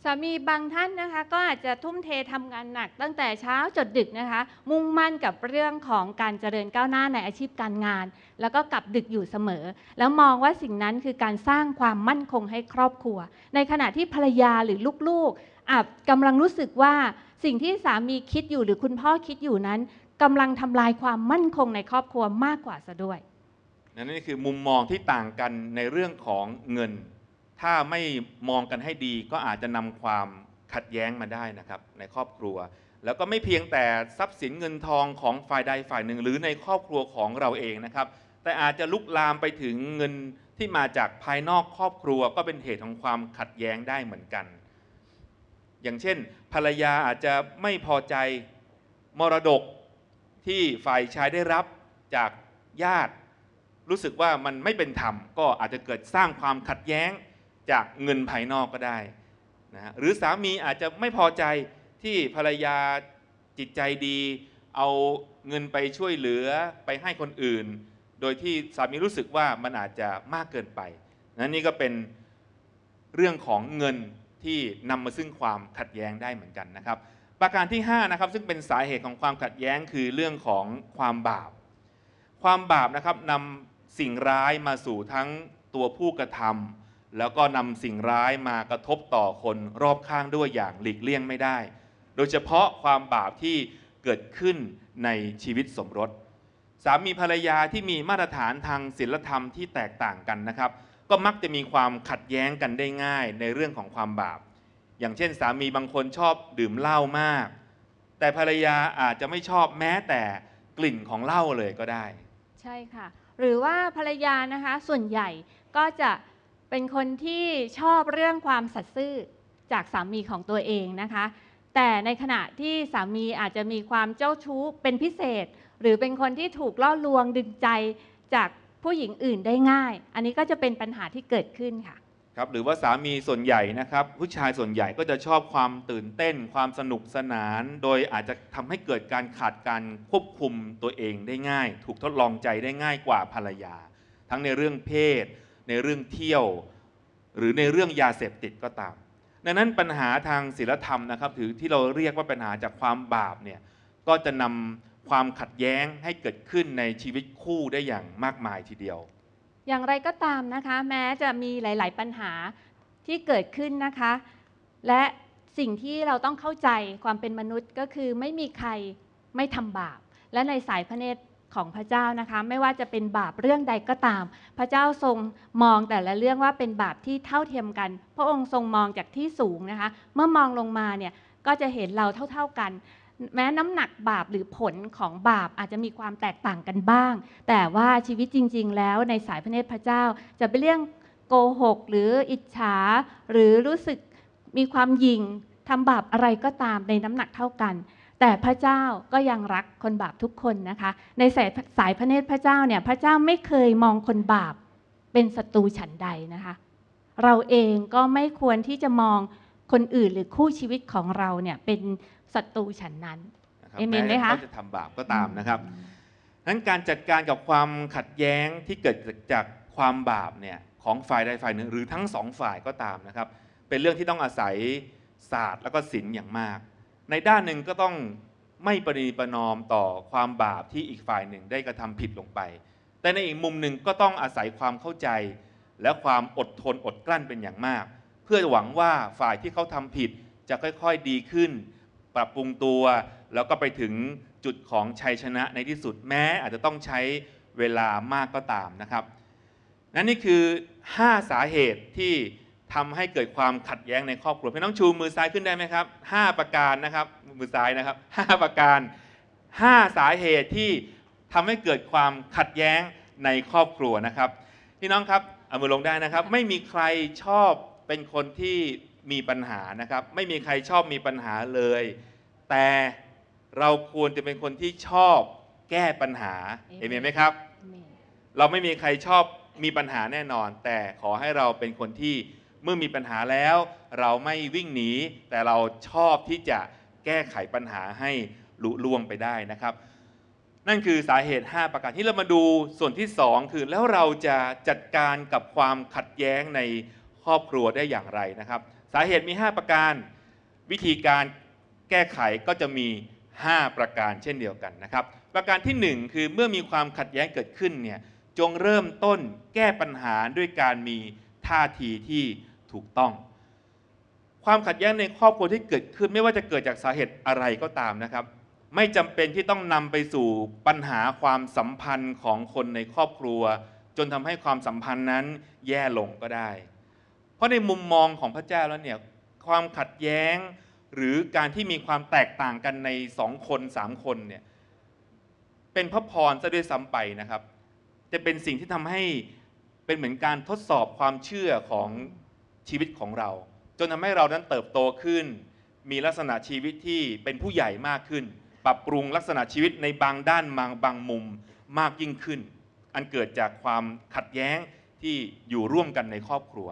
Speaker 2: สามีบางท่านนะคะก็อาจจะทุ่มเททำงานหนัก ตั้งแต่เช้าจดดึกนะคะมุ่งมั่นกับเรื่องของการเจริญก้าวหน้าในอาชีพการงาน แล้วก็กลับดึกอยู่เสมอ แล้วมองว่าสิ่งนั้นคือการสร้างความมั่นคงให้ครอบครัว ในขณะที่ภรรยาหรือลูกๆอาจกำลังรู้สึกว่าสิ่งที่สามีคิดอยู่หรือคุณพ่อคิดอยู่นั้นกำลังทำลายความมั่นคงในครอบครัวมากกว่าซะด้วย
Speaker 1: นั่นนี่คือมุมมองที่ต่างกันในเรื่องของเงินถ้าไม่มองกันให้ดีก็อาจจะนำความขัดแย้งมาได้นะครับในครอบครัว แล้วก็ไม่เพียงแต่ทรัพย์สินเงินทองของฝ่ายใดฝ่ายหนึ่งหรือในครอบครัวของเราเองนะครับแต่อาจจะลุกลามไปถึงเงินที่มาจากภายนอกครอบครัวก็เป็นเหตุของความขัดแย้งได้เหมือนกัน อย่างเช่น ภรรยาอาจจะไม่พอใจมรดกที่ฝ่ายชายได้รับจากญาติ รู้สึกว่ามันไม่เป็นธรรมก็อาจจะเกิดสร้างความขัดแย้งจากเงินภายนอกก็ได้นะหรือสามีอาจจะไม่พอใจที่ภรรยาจิตใจดี เอาเงินไปช่วยเหลือไปให้คนอื่น โดยที่สามีรู้สึกว่า มันอาจจะมากเกินไป นันนี่ก็เป็นเรื่องของเงินที่นำมาซึ่งความขัดแย้งได้เหมือนกันนะครับประการที่5นะครับซึ่งเป็นสาเหตุของความขัดแย้งคือเรื่องของความบาปความบาปนะครับนำสิ่งร้ายมาสู่ทั้งตัวผู้กระทำแล้วก็นำสิ่งร้ายมากระทบต่อคนรอบข้างด้วยอย่างหลีกเลี่ยงไม่ได้ โดยเฉพาะความบาปที่เกิดขึ้นในชีวิตสมรส สามีภรรยาที่มีมาตรฐานทางศีลธรรมที่แตกต่างกันนะครับ ก็มักจะมีความขัดแย้งกันได้ง่าย ในเรื่องของความบาป อย่างเช่นสามีบางคนชอบดื่มเหล้ามาก แต่ภรรยาอาจจะไม่ชอบแม้แต่กลิ่นของเหล้าเลยก็ได้
Speaker 2: ใช่ค่ะ หรือว่าภรรยานะคะ ส่วนใหญ่ก็จะเป็นคนที่ชอบเรื่องความสัตย์ซื่อจากสามีของตัวเองนะคะ แต่ในขณะที่สามีอาจจะมีความเจ้าชู้เป็นพิเศษ หรือเป็นคนที่ถูกล่อลวงดึงใจจากผู้หญิงอื่นได้ง่าย อันนี้ก็จะเป็นปัญหาที่เกิดขึ้นค่ะ
Speaker 1: ครับหรือว่าสามีส่วนใหญ่นะครับ ผู้ชายส่วนใหญ่ก็จะชอบความตื่นเต้น ความสนุกสนาน โดยอาจจะทำให้เกิดการขาดการควบคุมตัวเองได้ง่าย ถูกทดลองใจได้ง่ายกว่าภรรยา ทั้งในเรื่องเพศในเรื่องเที่ยวหรือในเรื่องยาเสพติดก็ตาม ดังนั้นปัญหาทางศีลธรรมนะครับถือที่เราเรียกว่าปัญหาจากความบาปเนี่ยก็จะนำความขัดแย้งให้เกิดขึ้นในชีวิตคู่ได้อย่างมากมายทีเดียว
Speaker 2: อย่างไรก็ตามนะคะแม้จะมีหลาย ๆ ปัญหาที่เกิดขึ้นนะคะ และสิ่งที่เราต้องเข้าใจความเป็นมนุษย์ก็คือไม่มีใครไม่ทำบาป และในสายพระเนตรของพระเจ้านะคะไม่ว่าจะเป็นบาปเรื่องใดก็ตาม พระเจ้าทรงมองแต่ละเรื่องว่าเป็นบาปที่เท่าเทียมกัน พระองค์ทรงมองจากที่สูงนะคะเมื่อมองลงมาเนี่ยก็จะเห็นเราเท่าๆกัน แม้น้ำหนักบาปหรือผลของบาปอาจจะมีความแตกต่างกันบ้าง แต่ว่าชีวิตจริง ๆ แล้วในสายพระเนตรพระเจ้าจะเป็นเรื่องโกหก หรืออิจฉาหรือรู้สึกมีความยิงทำบาปอะไรก็ตามในน้ำหนักเท่ากันแต่พระเจ้าก็ยังรักคนบาปทุกคนนะคะในสายสายพระเนตรพระเจ้าเนี่ยพระเจ้าไม่เคยมองคนบาปเป็นศัตรูฉันใดนะคะเราเองก็ไม่ควรที่จะมองคนอื่นหรือคู่ชีวิตของเราเนี่ยเป็นศัตรูฉันนั้นเอเมนไหมคะเขาจะ
Speaker 1: ทำบาปก็ตามนะครับนั้นการจัดการกับความขัดแย้งที่เกิดจากความบาปเนี่ยของฝ่ายใดฝ่ายหนึ่งหรือทั้งสองฝ่ายก็ตามนะครับ เป็นเรื่องที่ต้องอาศัยศาสตร์แล้วก็ศีลอย่างมากในด้านหนึ่งก็ต้องไม่ปรีประนอมต่อความบาปที่อีกฝ่ายหนึ่งได้กระทำผิดลงไป แต่ในอีกมุมหนึ่งก็ต้องอาศัยความเข้าใจ และความอดทนอดกลั้นเป็นอย่างมาก เพื่อหวังว่าฝ่ายที่เขาทำผิดจะค่อย ๆดีขึ้น ปรับปรุงตัว แล้วก็ไปถึงจุดของชัยชนะ ในที่สุดแม้อาจจะต้องใช้เวลามากก็ตามนะครับ นั่นนี่คือ 5 สาเหตุที่ทำให้เกิดความขัดแย้งในครอบครัวพี่น้องชูมือซ้ายขึ้นได้ไหมครับ 5 ประการนะครับมือซ้ายนะครับ 5 ประการ 5 สาเหตุที่ทำให้เกิดความขัดแย้งในครอบครัวนะครับพี่น้องครับ เอามือลงได้นะครับ ไม่มีใครชอบเป็นคนที่มีปัญหานะครับ ไม่มีใครชอบมีปัญหาเลย แต่เราควรจะเป็นคนที่ชอบแก้ปัญหา เห็นไหมครับเราไม่มีใครชอบมีปัญหาแน่นอน แต่ขอให้เราเป็นคนที่เมื่อมีปัญหาแล้วเราไม่วิ่งหนีแต่เราชอบที่จะแก้ไขปัญหาให้ลุล่วงไปได้นะครับนั่นคือสาเหตุ 5 ประการ ที่เรามาดูส่วนที่ 2 คือแล้วเราจะจัดการกับความขัดแย้งในครอบครัวได้อย่างไรนะครับ สาเหตุมี 5 ประการ วิธีการแก้ไขก็จะมี 5 ประการเช่นเดียวกันนะครับประการที่ 1 คือเมื่อมีความขัดแย้งเกิดขึ้นเนี่ยจงเริ่มต้นแก้ปัญหาด้วยการมีท่าทีที่ถูกต้อง ความขัดแย้งในครอบครัวที่เกิดขึ้นไม่ว่าจะเกิดจากสาเหตุอะไรก็ตามนะครับ ไม่จำเป็นที่ต้องนำไปสู่ปัญหาความสัมพันธ์ของคนในครอบครัว จนทำให้ความสัมพันธ์นั้นแย่ลงก็ได้ เพราะในมุมมองของพระเจ้าแล้วเนี่ย ความขัดแย้งหรือการที่มีความแตกต่างกันในสองคนสามคนเนี่ย เป็นพระพรซะด้วยซ้ำไปนะครับ จะเป็นสิ่งที่ทำให้เป็นเหมือนการทดสอบความเชื่อของชีวิตของเรา จนทำให้เรานั้นเติบโตขึ้น มีลักษณะชีวิตที่เป็นผู้ใหญ่มากขึ้น ปรับปรุงลักษณะชีวิตในบางด้าน บางบางมุมมากยิ่งขึ้น อันเกิดจากความขัดแย้งที่อยู่ร่วมกันในครอบครัว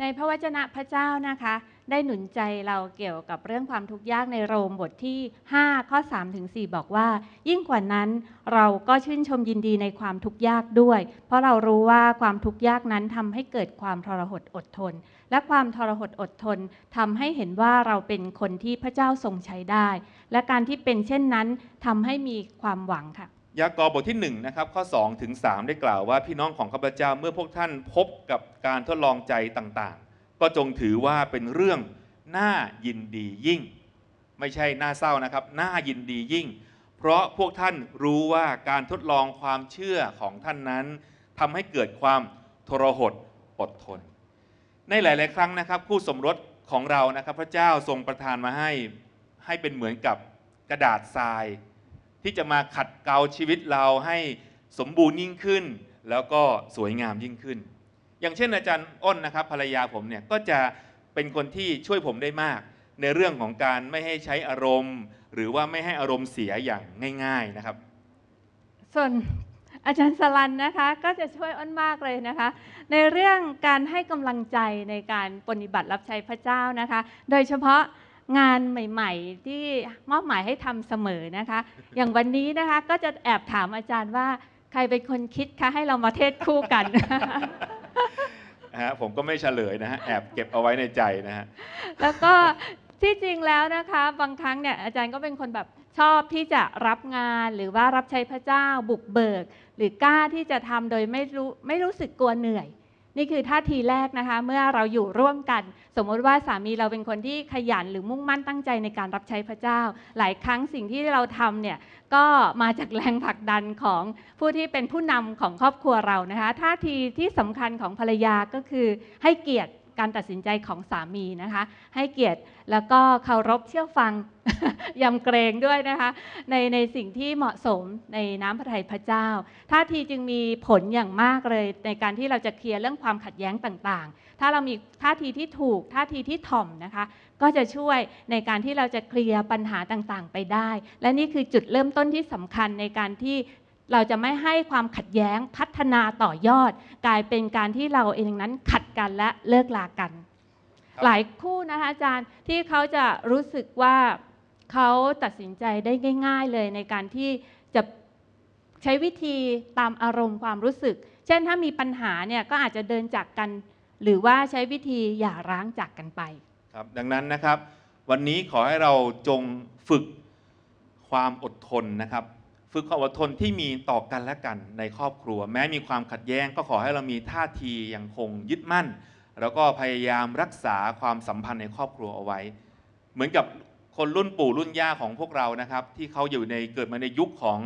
Speaker 2: ในพระวจนะพระเจ้านะคะได้หนุนใจเราเกี่ยวกับเรื่องความทุกข์ยากในโรมบทที่ 5 ข้อ3ถึง4บอกว่ายิ่งกว่านั้นเราก็ชื่นชมยินดีในความทุกข์ยากด้วย เพราะเรารู้ว่าความทุกข์ยากนั้นทำให้เกิดความทรหดอดทน และความทรหดอดทนทำให้เห็นว่าเราเป็นคนที่พระเจ้าทรงใช้ได้ และการที่เป็นเช่นนั้นทำให้มีความหวังค่ะ
Speaker 1: ยากอบทที่1นะครับข้อ2ถึง3ได้กล่าวว่าพี่น้องของข้าพเจ้าเมื่อพวกท่านพบกับการทดลองใจต่างก็จงถือว่าเป็นเรื่องน่ายินดียิ่ง ไม่ใช่น่าเศร้า นะครับน่ายินดียิ่ง เพราะพวกท่านรู้ว่าการทดลองความเชื่อของท่านนั้นทำให้เกิดความทรหดอดทน ในหลาย ๆ ครั้งนะครับ คู่สมรสของเรานะครับ พระเจ้าทรงประทานมาให้ให้เป็นเหมือนกับกระดาษทราย ที่จะมาขัดเกลาชีวิตเราให้สมบูรณ์ยิ่งขึ้น แล้วก็สวยงามยิ่งขึ้นอย่างเช่นอาจารย์อ้นนะครับภรรยาผมเนี่ยก็จะเป็นคนที่ช่วยผมได้มาก ในเรื่องของการไม่ให้ใช้อารมณ์ หรือว่าไม่ให้อารมณ์เสียอย่างง่าย ๆนะครับส
Speaker 2: ่วนอาจารย์สลันนะคะก็จะช่วยอ้นมากเลยนะคะ ในเรื่องการให้กำลังใจในการปฏิบัติรับใช้พระเจ้านะคะ โดยเฉพาะงานใหม่ๆ ที่มอบหมายให้ทำเสมอนะคะ อย่างวันนี้นะคะก็จะแอบถามอาจารย์ว่าใครเป็นคนคิดคะให้เรามาเทศคู่กัน
Speaker 1: ฮะผมก็ไม่เฉลยนะฮะ แอบเก็บเอาไว้ในใจนะฮะ
Speaker 2: แล้วก็ที่จริงแล้วนะคะบางครั้งเนี่ยอาจารย์ก็เป็นคนแบบชอบที่จะรับงานหรือว่ารับใช้พระเจ้าบุกเบิก หรือกล้าที่จะทำโดยไม่รู้ไม่รู้สึกกลัวเหนื่อยนี่คือท่าทีแรกนะคะเมื่อเราอยู่ร่วมกัน สมมติว่าสามีเราเป็นคนที่ขยันหรือมุ่งมั่นตั้งใจในการรับใช้พระเจ้า หลายครั้งสิ่งที่เราทำเนี่ยก็มาจากแรงผลักดันของผู้ที่เป็นผู้นำของครอบครัวเรานะคะท่าทีที่สำคัญของภรรยาก็คือให้เกียรติการตัดสินใจของสามีนะคะ ให้เกียรติแล้วก็เคารพเชื่อฟังยำเกรงด้วยนะคะในในสิ่งที่เหมาะสมในน้ำพระทัยพระเจ้า ท่าทีจึงมีผลอย่างมากเลย ในการที่เราจะเคลียร์เรื่องความขัดแย้งต่างๆ ถ้าเรามีท่าทีที่ถูกท่าทีที่ถ่อมนะคะ ก็จะช่วยในการที่เราจะเคลียร์ปัญหาต่างๆ ไปได้ และนี่คือจุดเริ่มต้นที่สำคัญในการที่เราจะไม่ให้ความขัดแย้งพัฒนาต่อยอด กลายเป็นการที่เราเองนั้นขัดกันและเลิกลากัน หลายคู่นะคะอาจารย์ที่เขาจะรู้สึกว่าเขาตัดสินใจได้ง่าย ๆ เลย ในการที่จะใช้วิธีตามอารมณ์ความรู้สึก เช่นถ้ามีปัญหาเนี่ยก็อาจจะเดินจากกัน หรือว่าใช้วิธีอย่าร้างจากกันไป
Speaker 1: ครับดังนั้นนะครับ วันนี้ขอให้เราจงฝึกความอดทนนะครับฝึกความอดทนที่มีต่อกันและกันในครอบครัว แม้มีความขัดแย้งก็ขอให้เรามีท่าทียังคงยึดมั่น แล้วก็พยายามรักษาความสัมพันธ์ในครอบครัวเอาไว้ เหมือนกับคนรุ่นปู่รุ่นย่าของพวกเรานะครับ ที่เขาอยู่ในเกิดมาในยุคของ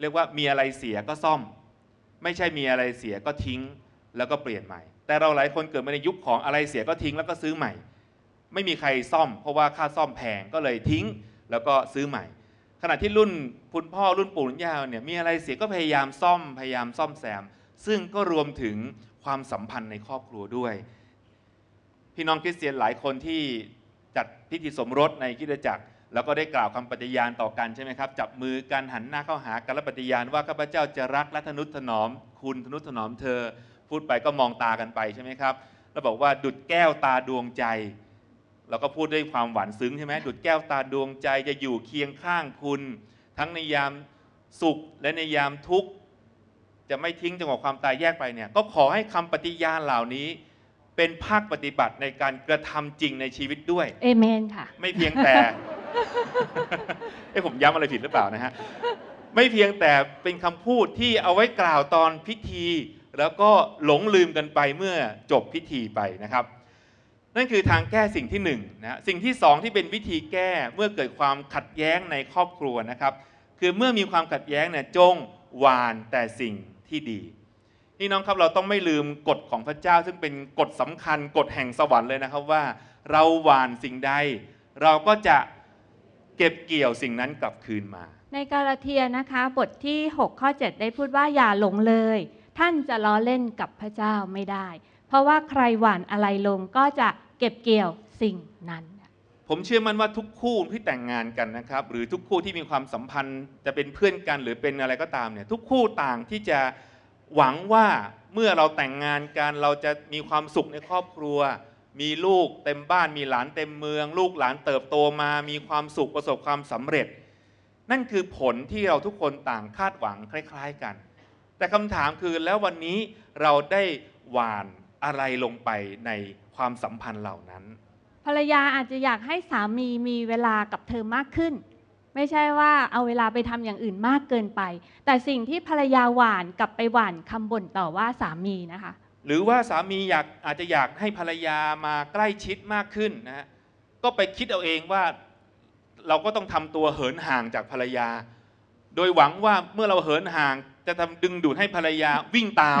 Speaker 1: เรียกว่ามีอะไรเสียก็ซ่อม ไม่ใช่มีอะไรเสียก็ทิ้งแล้วก็เปลี่ยนใหม่ แต่เราหลายคนเกิดมาในยุคของอะไรเสียก็ทิ้งแล้วก็ซื้อใหม่ ไม่มีใครซ่อมเพราะว่าค่าซ่อมแพงก็เลยทิ้งแล้วก็ซื้อใหม่ขณะที่รุ่นคุณพ่อรุ่นปู่รุ่นย่าเนี่ยมีอะไรเสียก็พยายามซ่อมพยายามซ่อมแซมซึ่งก็รวมถึงความสัมพันธ์ในครอบครัวด้วย พี่น้องคริสเตียนหลายคนที่จัดพิธีสมรสในคิดจักร แล้วก็ได้กล่าวคำปฏิญาณต่อกันใช่ไหมครับ จับมือกันหันหน้าเข้าหากันและปฏิญาณว่าข้าพเจ้าจะรักและทนุถนอมคุณทนุถนอมเธอ พูดไปก็มองตากันไปใช่ไหมครับแล้วบอกว่าดุดแก้วตาดวงใจเราก็พูดด้วยความหวานซึ้งใช่ไหมดุดแก้วตาดวงใจ จะอยู่เคียงข้างคุณ ทั้งในยามสุขและในยามทุกข์ จะไม่ทิ้งจงหวะความตายแยกไปเนี่ย ก็ขอให้คำปฏิญาณเหล่านี้ เป็นภาคปฏิบัติในการกระทำจริงในชีวิตด้วยเ
Speaker 2: อเมนค่ะ ไ
Speaker 1: ม่เพียงแต่ไอ้ผมย้ำอะไรผิดหรือเปล่านะฮะ ไม่เพียงแต่เป็นคำพูดที่เอาไว้กล่าวตอนพิธี แล้วก็หลงลืมกันไปเมื่อจบพิธีไปนะครับนั่นคือทางแก้สิ่งที่1นนะสิ่งที่ 2 ที่เป็นวิธีแก้เมื่อเกิดความขัดแย้งในครอบครัวนะครับ คือเมื่อมีความขัดแย้งเนี่ยจงวานแต่สิ่งที่ดีนี่น้องครับเราต้องไม่ลืมกฎของพระเจ้า ซึ่งเป็นกฎสำคัญกฎแห่งสวรรค์เลยนะครับว่าเราหวานสิ่งใด เราก็จะเก็บเกี่ยวสิ่งนั้นกลับคืนมา
Speaker 2: ในกาลาเทียนะคะบทที่6ข้อ7 ได้พูดว่าอย่าหลงเลย ท่านจะล้อเล่นกับพระเจ้าไม่ได้เพราะว่าใครหว่านอะไรลงก็จะเก็บเกี่ยวสิ่งนั้น
Speaker 1: ผมเชื่อมั่นว่าทุกคู่ที่แต่งงานกันนะครับ หรือทุกคู่ที่มีความสัมพันธ์จะเป็นเพื่อนกัน หรือเป็นอะไรก็ตามเนี่ยทุกคู่ต่างที่จะหวังว่าเมื่อเราแต่งงานกันเราจะมีความสุขในครอบครัว มีลูกเต็มบ้านมีหลานเต็มเมือง ลูกหลานเติบโตมา มีความสุขประสบความสำเร็จ นั่นคือผลที่เราทุกคนต่างคาดหวังคล้าย ๆกัน แต่คำถามคือแล้ววันนี้เราได้หวานอะไรลงไปในความสัมพันธ์เหล่านั้น
Speaker 2: ภรรยาอาจจะอยากให้สามีมีเวลากับเธอมากขึ้น ไม่ใช่ว่าเอาเวลาไปทำอย่างอื่นมากเกินไป แต่สิ่งที่ภรรยาหวานกลับไปหวานคำบ่นต่อว่าสามีนะคะ
Speaker 1: หรือว่าสามีอยากอาจจะอยากให้ภรรยามาใกล้ชิดมากขึ้นนะะก็ไปคิดเอาเองว่าเราก็ต้องทำตัวเหินห่างจากภรรยา โดยหวังว่าเมื่อเราเหินห่างจะทำดึงดูดให้ภรรยาวิ่งตาม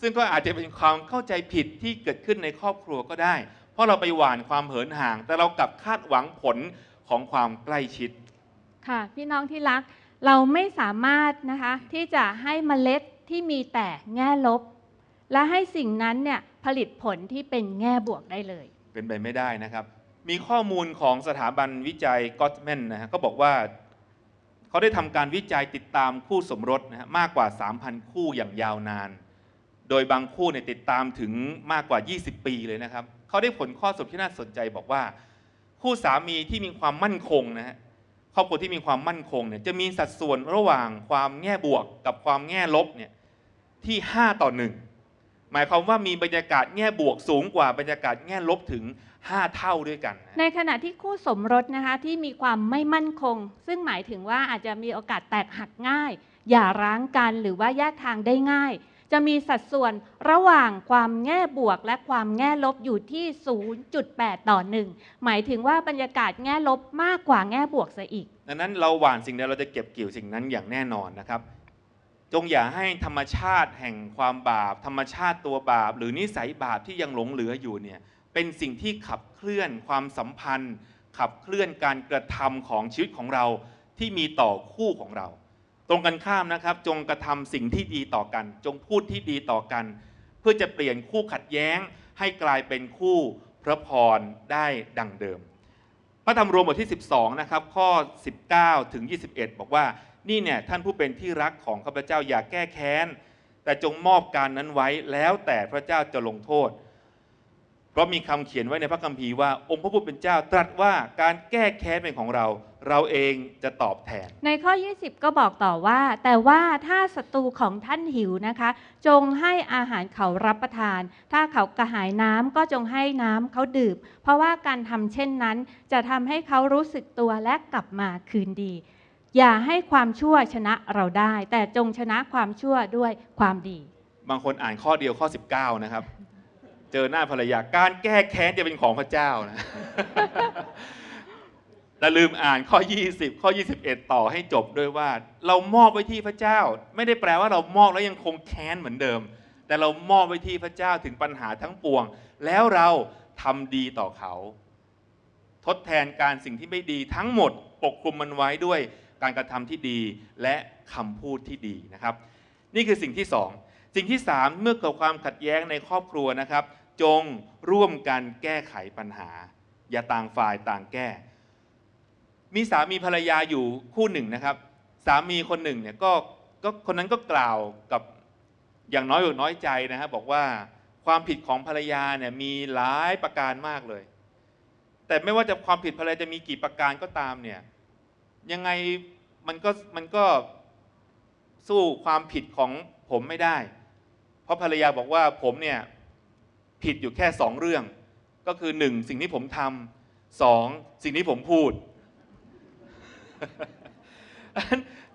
Speaker 1: ซึ่งก็อาจจะเป็นความเข้าใจผิดที่เกิดขึ้นในครอบครัวก็ได้ เพราะเราไปหวานความเหินห่าง แต่เรากลับคาดหวังผลของความใกล้ชิด
Speaker 2: ค่ะ พี่น้องที่รัก เราไม่สามารถนะคะที่จะให้เมล็ดที่มีแต่แง่ลบ และให้สิ่งนั้นเนี่ยผลิตผลที่เป็นแง่บวกได้เลย
Speaker 1: เป็นไปไม่ได้นะครับ มีข้อมูลของสถาบันวิจัยกอตแมนนะฮะก็บอกว่าเขาได้ทำการวิจัยติดตามคู่สมรสนะฮะมากกว่า 3,000 คู่อย่างยาวนานโดยบางคู่เนี่ยติดตามถึงมากกว่า 20 ปีเลยนะครับเขาได้ผลข้อสรุปที่น่าสนใจบอกว่า คู่สามีที่มีความมั่นคงนะฮะครอบครัวที่มีความมั่นคงเนี่ยจะมีสัดส่วนระหว่างความแง่บวกกับความแง่ลบเนี่ยที่ 5 ต่อ 1 หมายความว่ามีบรรยากาศแง่บวกสูงกว่าบรรยากาศแง่ลบถึง 5 เท่าด้วยกันน
Speaker 2: ะในขณะที่คู่สมรสนะคะที่มีความไม่มั่นคง ซึ่งหมายถึงว่าอาจจะมีโอกาสแตกหักง่าย อย่าร้างกันหรือว่าแยกทางได้ง่ายจะมีสัดส่วนระหว่างความแง่บวกและความแง่ลบอยู่ที่ 0.8 ต่อ 1 หมายถึงว่าบรรยากาศแง่ลบมากกว่าแง่บวกซะอีก
Speaker 1: ดังนั้นเราหว่านสิ่งใดเราจะเก็บเกี่ยวสิ่งนั้นอย่างแน่นอนนะครับ จงอย่าให้ธรรมชาติแห่งความบาป ธรรมชาติตัวบาป หรือนิสัยบาป ที่ยังหลงเหลืออยู่เนี่ยเป็นสิ่งที่ขับเคลื่อน ความสัมพันธ์ ขับเคลื่อนการกระทำของชีวิตของเราที่มีต่อคู่ของเราตรงกันข้ามนะครับ จงกระทำสิ่งที่ดีต่อกัน จงพูดที่ดีต่อกัน เพื่อจะเปลี่ยนคู่ขัดแย้งให้กลายเป็นคู่พระพรได้ดังเดิม พระธรรมรวมบทที่ 12นะครับข้อ 19 ถึง 21 บอกว่านี่เนี่ย ท่านผู้เป็นที่รักของข้าพเจ้าอย่าแก้แค้น แต่จงมอบการนั้นไว้แล้วแต่พระเจ้าจะลงโทษพราะมีคำเขียนไว้ในพระคัมภีร์ว่าองค์พระผู้เป็นเจ้าตรัสว่า การแก้แค้นเป็นของเรา เราเองจะตอบแทน
Speaker 2: ในข้อ 20 ก็บอกต่อว่า แต่ว่าถ้าศัตรูของท่านหิวนะคะ จงให้อาหารเขารับประทาน ถ้าเขากระหายน้ำก็จงให้น้ำเขาดื่มเพราะว่าการทำเช่นนั้น จะทำให้เขารู้สึกตัวและกลับมาคืนดี อย่าให้ความชั่วชนะเราได้ แต่จงชนะความชั่วด้วยความดี
Speaker 1: บางคนอ่านข้อเดียวข้อ 19 นะครับเจอหน้าภรรยาการแก้แค้นจะเป็นของพระเจ้านะเราลืมอ่านข้อ 20 ข้อ 21 ต่อให้จบด้วยว่า เรามอบไว้ที่พระเจ้า ไม่ได้แปลว่าเรามอบแล้วยังคงแค้นเหมือนเดิม แต่เรามอบไว้ที่พระเจ้าถึงปัญหาทั้งปวง แล้วเราทำดีต่อเขา ทดแทนการสิ่งที่ไม่ดีทั้งหมดปกคลุมมันไว้ด้วยการกระทำที่ดีและคำพูดที่ดีนะครับ นี่คือสิ่งที่2สิ่งที่3เมื่อเกิดความขัดแย้งในครอบครัวนะครับจงร่วมกันแก้ไขปัญหา อย่าต่างฝ่ายต่างแก้ มีสามีภรรยาอยู่คู่หนึ่งนะครับ สามีคนหนึ่งเนี่ยก็ก็คนนั้นก็กล่าวกับอย่างน้อยอยงน้อยใจนะฮะบบอกว่าความผิดของภรรยาเนี่ยมีหลายประการมากเลย แต่ไม่ว่าจะความผิดภรรยาจะมีกี่ประการก็ตามเนี่ยยังไงมันก็มันก็สู้ความผิดของผมไม่ได้ เพราะภรรยาบอกว่าผมเนี่ยผิดอยู่แค่สองเรื่อง ก็คือหนึ่งสิ่งที่ผมทำสองสิ่งที่ผมพูด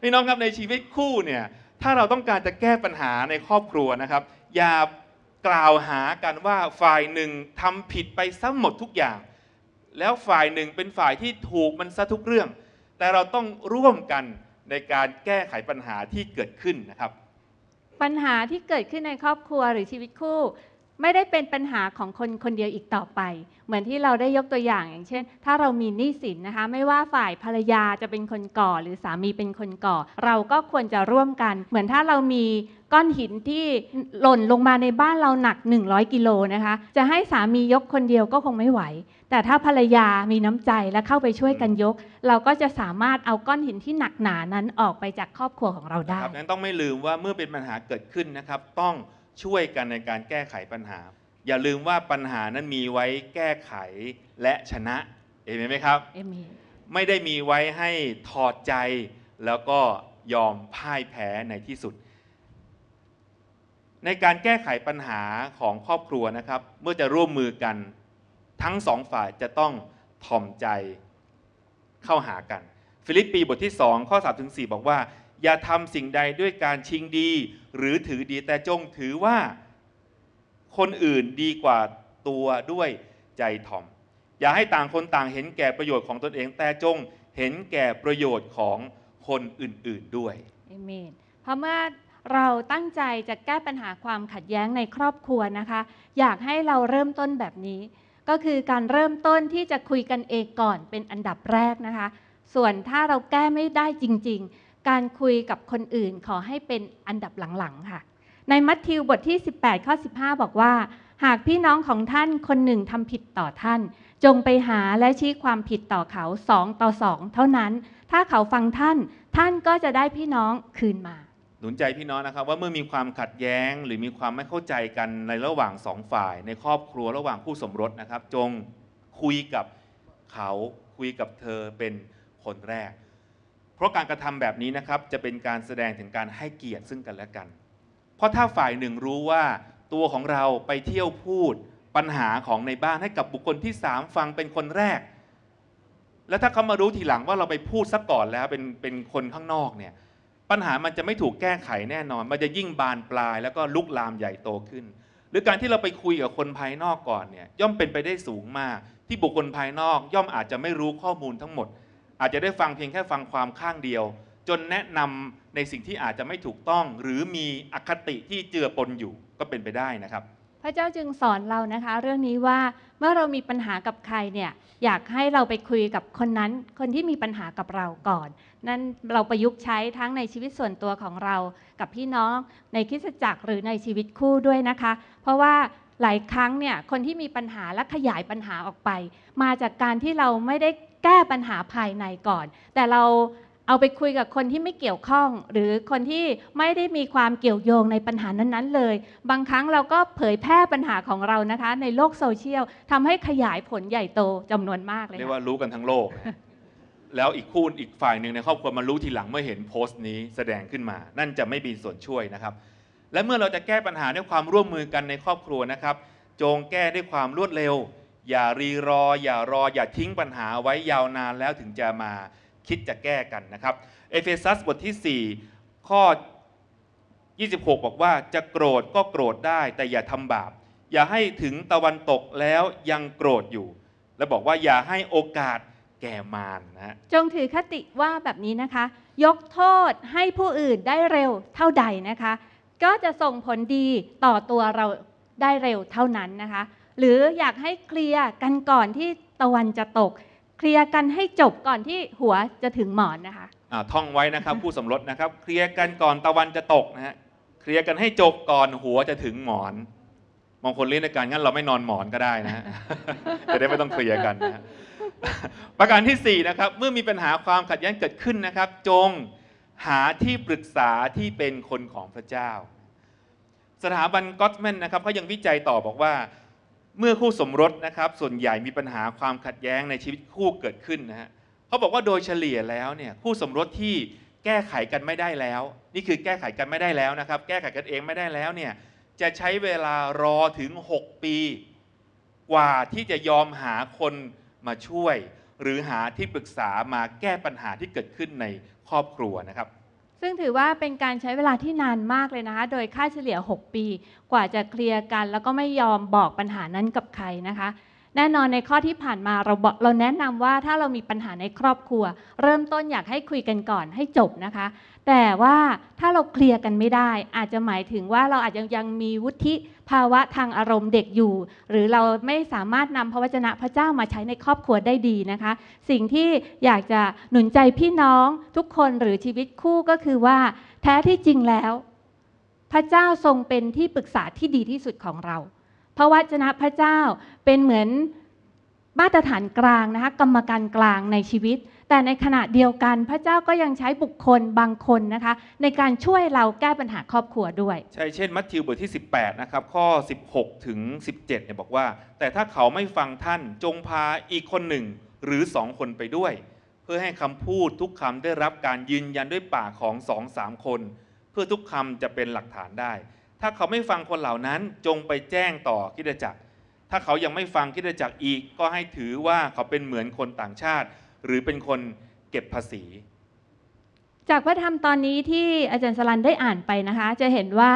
Speaker 1: พี่น้องครับในชีวิตคู่เนี่ยถ้าเราต้องการจะแก้ปัญหาในครอบครัวนะครับ อย่ากล่าวหากันว่า ฝ่ายหนึ่งทำผิดไปซ้ำหมดทุกอย่าง แล้วฝ่ายหนึ่งเป็นฝ่ายที่ถูกมันซะทุกเรื่อง แต่เราต้องร่วมกันในการแก้ไขปัญหาที่เกิดขึ้นนะครับ
Speaker 2: ปัญหาที่เกิดขึ้นในครอบครัวหรือชีวิตคู่ไม่ได้เป็นปัญหาของคนคนเดียวอีกต่อไป เหมือนที่เราได้ยกตัวอย่าง อย่างเช่น ถ้าเรามีหนี้สินนะคะ ไม่ว่าฝ่ายภรรยาจะเป็นคนก่อหรือสามีเป็นคนก่อ เราก็ควรจะร่วมกัน เหมือนถ้าเรามีก้อนหินที่หล่นลงมาในบ้านเราหนัก 100 กิโลนะคะ จะให้สามียกคนเดียวก็คงไม่ไหว แต่ถ้าภรรยามีน้ำใจและเข้าไปช่วยกันยก เราก็จะสามารถเอาก้อนหินที่หนักหนานั้นออกไปจากครอบครัวของ
Speaker 1: เราได้ดังนั้นต้องไม่ลืมว่าเมื่อเป็นปัญหาเกิดขึ้นนะครับ ต้องช่วยกันในการแก้ไขปัญหา อย่าลืมว่าปัญหานั้นมีไว้แก้ไขและชนะเอเมนไหมครับเอเมนไม่ได้มีไว้ให้ถอดใจแล้วก็ยอมพ่ายแพ้ในที่สุด ในการแก้ไขปัญหาของครอบครัวนะครับ เมื่อจะร่วมมือกันทั้งสองฝ่ายจะต้องถ่อมใจเข้าหากัน ฟิลิปปีบทที่2ข้อ3ถึง4บอกว่าอย่าทำสิ่งใดด้วยการชิงดีหรือถือดีแต่จงถือว่า คนอื่นดีกว่าตัวด้วยใจถ่อม อย่าให้ต่างคนต่างเห็นแก่ประโยชน์ของตนเองแต่จงเห็นแก่ประโยชน์ของคนอื่น ๆด้วย
Speaker 2: เอเมนเพราะเมื่อเราตั้งใจจะแก้ปัญหาความขัดแย้งในครอบครัวนะคะ อยากให้เราเริ่มต้นแบบนี้ ก็คือการเริ่มต้นที่จะคุยกันเองก่อนเป็นอันดับแรกนะคะ ส่วนถ้าเราแก้ไม่ได้จริงการคุยกับคนอื่นขอให้เป็นอันดับหลังๆค่ะ ในมัทธิวบทที่ 18ข้อ15 บอกว่า หากพี่น้องของท่านคนหนึ่งทำผิดต่อท่าน จงไปหาและชี้ความผิดต่อเขาสองต่อสองเท่านั้น ถ้าเขาฟังท่านท่านก็จะได้พี่น้องคืนมา
Speaker 1: หนุนใจพี่น้องนะครับว่าเมื่อมีความขัดแย้งหรือมีความไม่เข้าใจกันในระหว่างสองฝ่าย ในครอบครัวระหว่างคู่สมรสนะครับ จงคุยกับเขาคุยกับเธอเป็นคนแรกเพราะการกระทำแบบนี้นะครับ จะเป็นการแสดงถึงการให้เกียรติซึ่งกันและกัน เพราะถ้าฝ่ายหนึ่งรู้ว่า ตัวของเราไปเที่ยวพูดปัญหาของในบ้านให้กับบุคคลที่ 3 ฟังเป็นคนแรก แล้วถ้าเขามารู้ทีหลังว่าเราไปพูดซะก่อนแล้วเป็นเป็นคนข้างนอกเนี่ยปัญหามันจะไม่ถูกแก้ไขแน่นอน มันจะยิ่งบานปลายแล้วก็ลุกลามใหญ่โตขึ้น หรือการที่เราไปคุยกับคนภายนอกก่อนเนี่ยย่อมเป็นไปได้สูงมาก ที่บุคคลภายนอก ย่อมอาจจะไม่รู้ข้อมูลทั้งหมดอาจจะได้ฟังเพียงแค่ฟังความข้างเดียว จนแนะนำในสิ่งที่อาจจะไม่ถูกต้อง หรือมีอคติที่เจือปนอยู่ก็เป็นไปได้นะครับ
Speaker 2: พระเจ้าจึงสอนเรานะคะ เรื่องนี้ว่าเมื่อเรามีปัญหากับใครเนี่ยอยากให้เราไปคุยกับคนนั้น คนที่มีปัญหากับเราก่อน นั่นเราประยุกต์ใช้ทั้งในชีวิตส่วนตัวของเรากับพี่น้องในคริสตจักรหรือในชีวิตคู่ด้วยนะคะ เพราะว่าหลายครั้งเนี่ยคนที่มีปัญหาและขยายปัญหาออกไป มาจากการที่เราไม่ได้แก้ปัญหาภายในก่อน แต่เราเอาไปคุยกับคนที่ไม่เกี่ยวข้อง หรือคนที่ไม่ได้มีความเกี่ยวโยงในปัญหานั้นๆเลย บางครั้งเราก็เผยแพร่ปัญหาของเรานะคะในโลกโซเชียลทำให้ขยายผลใหญ่โตจำนวนมากเลยเรียกว
Speaker 1: ่ารู้กันทั้งโลก แล้วอีกคู่อีกฝ่ายหนึ่งในครอบครัวมารู้ทีหลังเมื่อเห็นโพสต์นี้แสดงขึ้นมา นั่นจะไม่มีส่วนช่วยนะครับและเมื่อเราจะแก้ปัญหาด้วยความร่วมมือกันในครอบครัวนะครับจงแก้ด้วยความรวดเร็วอย่ารีรอ อย่ารอ อย่าทิ้งปัญหาไว้ยาวนานแล้วถึงจะมาคิดจะแก้กันนะครับเอเฟซัสบทที่4ข้อ 26 บอกว่าจะโกรธก็โกรธได้ แต่อย่าทำบาปอย่าให้ถึงตะวันตกแล้วยังโกรธอยู่ และบอกว่าอย่าให้โอกาสแก่มารนนะ
Speaker 2: จงถือคติว่าแบบนี้นะคะ ยกโทษให้ผู้อื่นได้เร็วเท่าใดนะคะ ก็จะส่งผลดีต่อตัวเราได้เร็วเท่านั้นนะคะหรืออยากให้เคลียร์กันก่อนที่ตะวันจะตก เคลียร์กันให้จบก่อนที่หัวจะถึงหมอนนะคะ
Speaker 1: อ่าท่องไว้นะครับผู้สมรสนะครับ เคลียร์กันก่อนตะวันจะตกนะฮะเคลียร์กันให้จบก่อนหัวจะถึงหมอน มองคนเล่นในการงั้นเราไม่นอนหมอนก็ได้นะะจะได้ไม่ต้องเคลียร์กันนะประการที่ 4 นะครับ เมื่อมีปัญหาความขัดแย้งเกิดขึ้นนะครับ จงหาที่ปรึกษาที่เป็นคนของพระเจ้าสถาบันก็ตแมนนะครับเขายังวิจัยต่อบอกว่าเมื่อคู่สมรสนะครับส่วนใหญ่มีปัญหาความขัดแย้งในชีวิตคู่เกิดขึ้นนะฮะเขาบอกว่าโดยเฉลี่ยแล้วเนี่ยคู่สมรสที่แก้ไขกันไม่ได้แล้ว นี่คือแก้ไขกันไม่ได้แล้วนะครับ แก้ไขกันเองไม่ได้แล้วเนี่ยจะใช้เวลารอถึง 6 ปี กว่าที่จะยอมหาคนมาช่วย หรือหาที่ปรึกษามาแก้ปัญหาที่เกิดขึ้นในครอบครัวนะครับ
Speaker 2: ซึ่งถือว่าเป็นการใช้เวลาที่นานมากเลยนะคะ โดยค่าเฉลี่ย 6 ปี กว่าจะเคลียร์กัน แล้วก็ไม่ยอมบอกปัญหานั้นกับใครนะคะ แน่นอนในข้อที่ผ่านมาเราบอกเราแนะนำว่าถ้าเรามีปัญหาในครอบครัว เริ่มต้นอยากให้คุยกันก่อนให้จบนะคะแต่ว่าถ้าเราเคลียร์กันไม่ได้ อาจจะหมายถึงว่าเราอาจจะยังมีวุฒิภาวะทางอารมณ์เด็กอยู่ หรือเราไม่สามารถนำพระวจนะพระเจ้ามาใช้ในครอบครัวได้ดีนะคะ สิ่งที่อยากจะหนุนใจพี่น้องทุกคนหรือชีวิตคู่ก็คือว่า แท้ที่จริงแล้ว พระเจ้าทรงเป็นที่ปรึกษาที่ดีที่สุดของเรา พระวจนะพระเจ้าเป็นเหมือนมาตรฐานกลางนะคะกรรมการกลางในชีวิตแต่ในขณะเดียวกันพระเจ้าก็ยังใช้บุคคลบางคนนะคะในการช่วยเราแก้ปัญหาครอบครัวด้วย ใ
Speaker 1: ช่เช่นมัทธิวบทที่ 18นะครับข้อ 16 ถึง 17เนี่ยบอกว่า แต่ถ้าเขาไม่ฟังท่าน จงพาอีกคนหนึ่งหรือสองคนไปด้วย เพื่อให้คำพูดทุกคำได้รับการยืนยันด้วยปากของสองสามคน เพื่อทุกคำจะเป็นหลักฐานได้ ถ้าเขาไม่ฟังคนเหล่านั้นจงไปแจ้งต่อคิดจักรถ้าเขายังไม่ฟังคิดจักรอีกก็ให้ถือว่าเขาเป็นเหมือนคนต่างชาติหรือเป็นคนเก็บภาษี
Speaker 2: จากพระธรรมตอนนี้ที่อาจารย์สลันได้อ่านไปนะคะจะเห็นว่า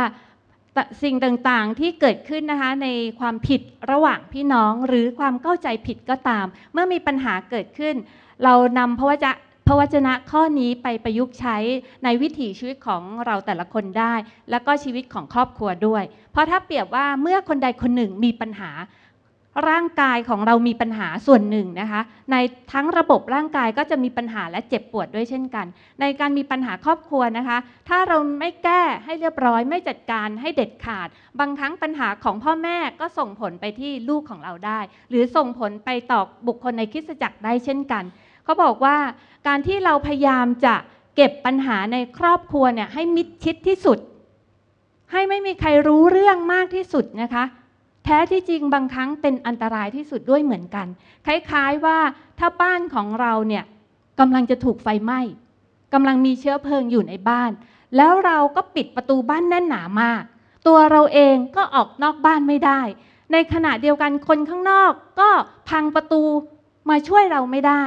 Speaker 2: สิ่งต่าง ๆ ที่เกิดขึ้นนะคะในความผิดระหว่างพี่น้องหรือความเข้าใจผิดก็ตาม เมื่อมีปัญหาเกิดขึ้น เรานำพระวจนะพระวจนะข้อนี้ไปประยุกต์ใช้ในวิถีชีวิตของเราแต่ละคนได้ และก็ชีวิตของครอบครัวด้วย เพราะถ้าเปรียบว่าเมื่อคนใดคนหนึ่งมีปัญหาร่างกายของเรามีปัญหาส่วนหนึ่งนะคะ ในทั้งระบบร่างกายก็จะมีปัญหาและเจ็บปวดด้วยเช่นกัน ในการมีปัญหาครอบครัวนะคะ ถ้าเราไม่แก้ให้เรียบร้อย ไม่จัดการให้เด็ดขาด บางครั้งปัญหาของพ่อแม่ก็ส่งผลไปที่ลูกของเราได้ หรือส่งผลไปต่อบุคคลในคริสตจักรได้เช่นกันเขาบอกว่า การที่เราพยายามจะเก็บปัญหาในครอบครัวเนี่ย ให้มิดชิดที่สุด ให้ไม่มีใครรู้เรื่องมากที่สุดนะคะแท้ที่จริงบางครั้งเป็นอันตรายที่สุดด้วยเหมือนกัน คล้าย ๆว่าถ้าบ้านของเราเนี่ยกำลังจะถูกไฟไหม้กำลังมีเชื้อเพลิงอยู่ในบ้าน แล้วเราก็ปิดประตูบ้านแน่นหนามาก ตัวเราเองก็ออกนอกบ้านไม่ได้ ในขณะเดียวกันคนข้างนอก ก็พังประตูมาช่วยเราไม่ได้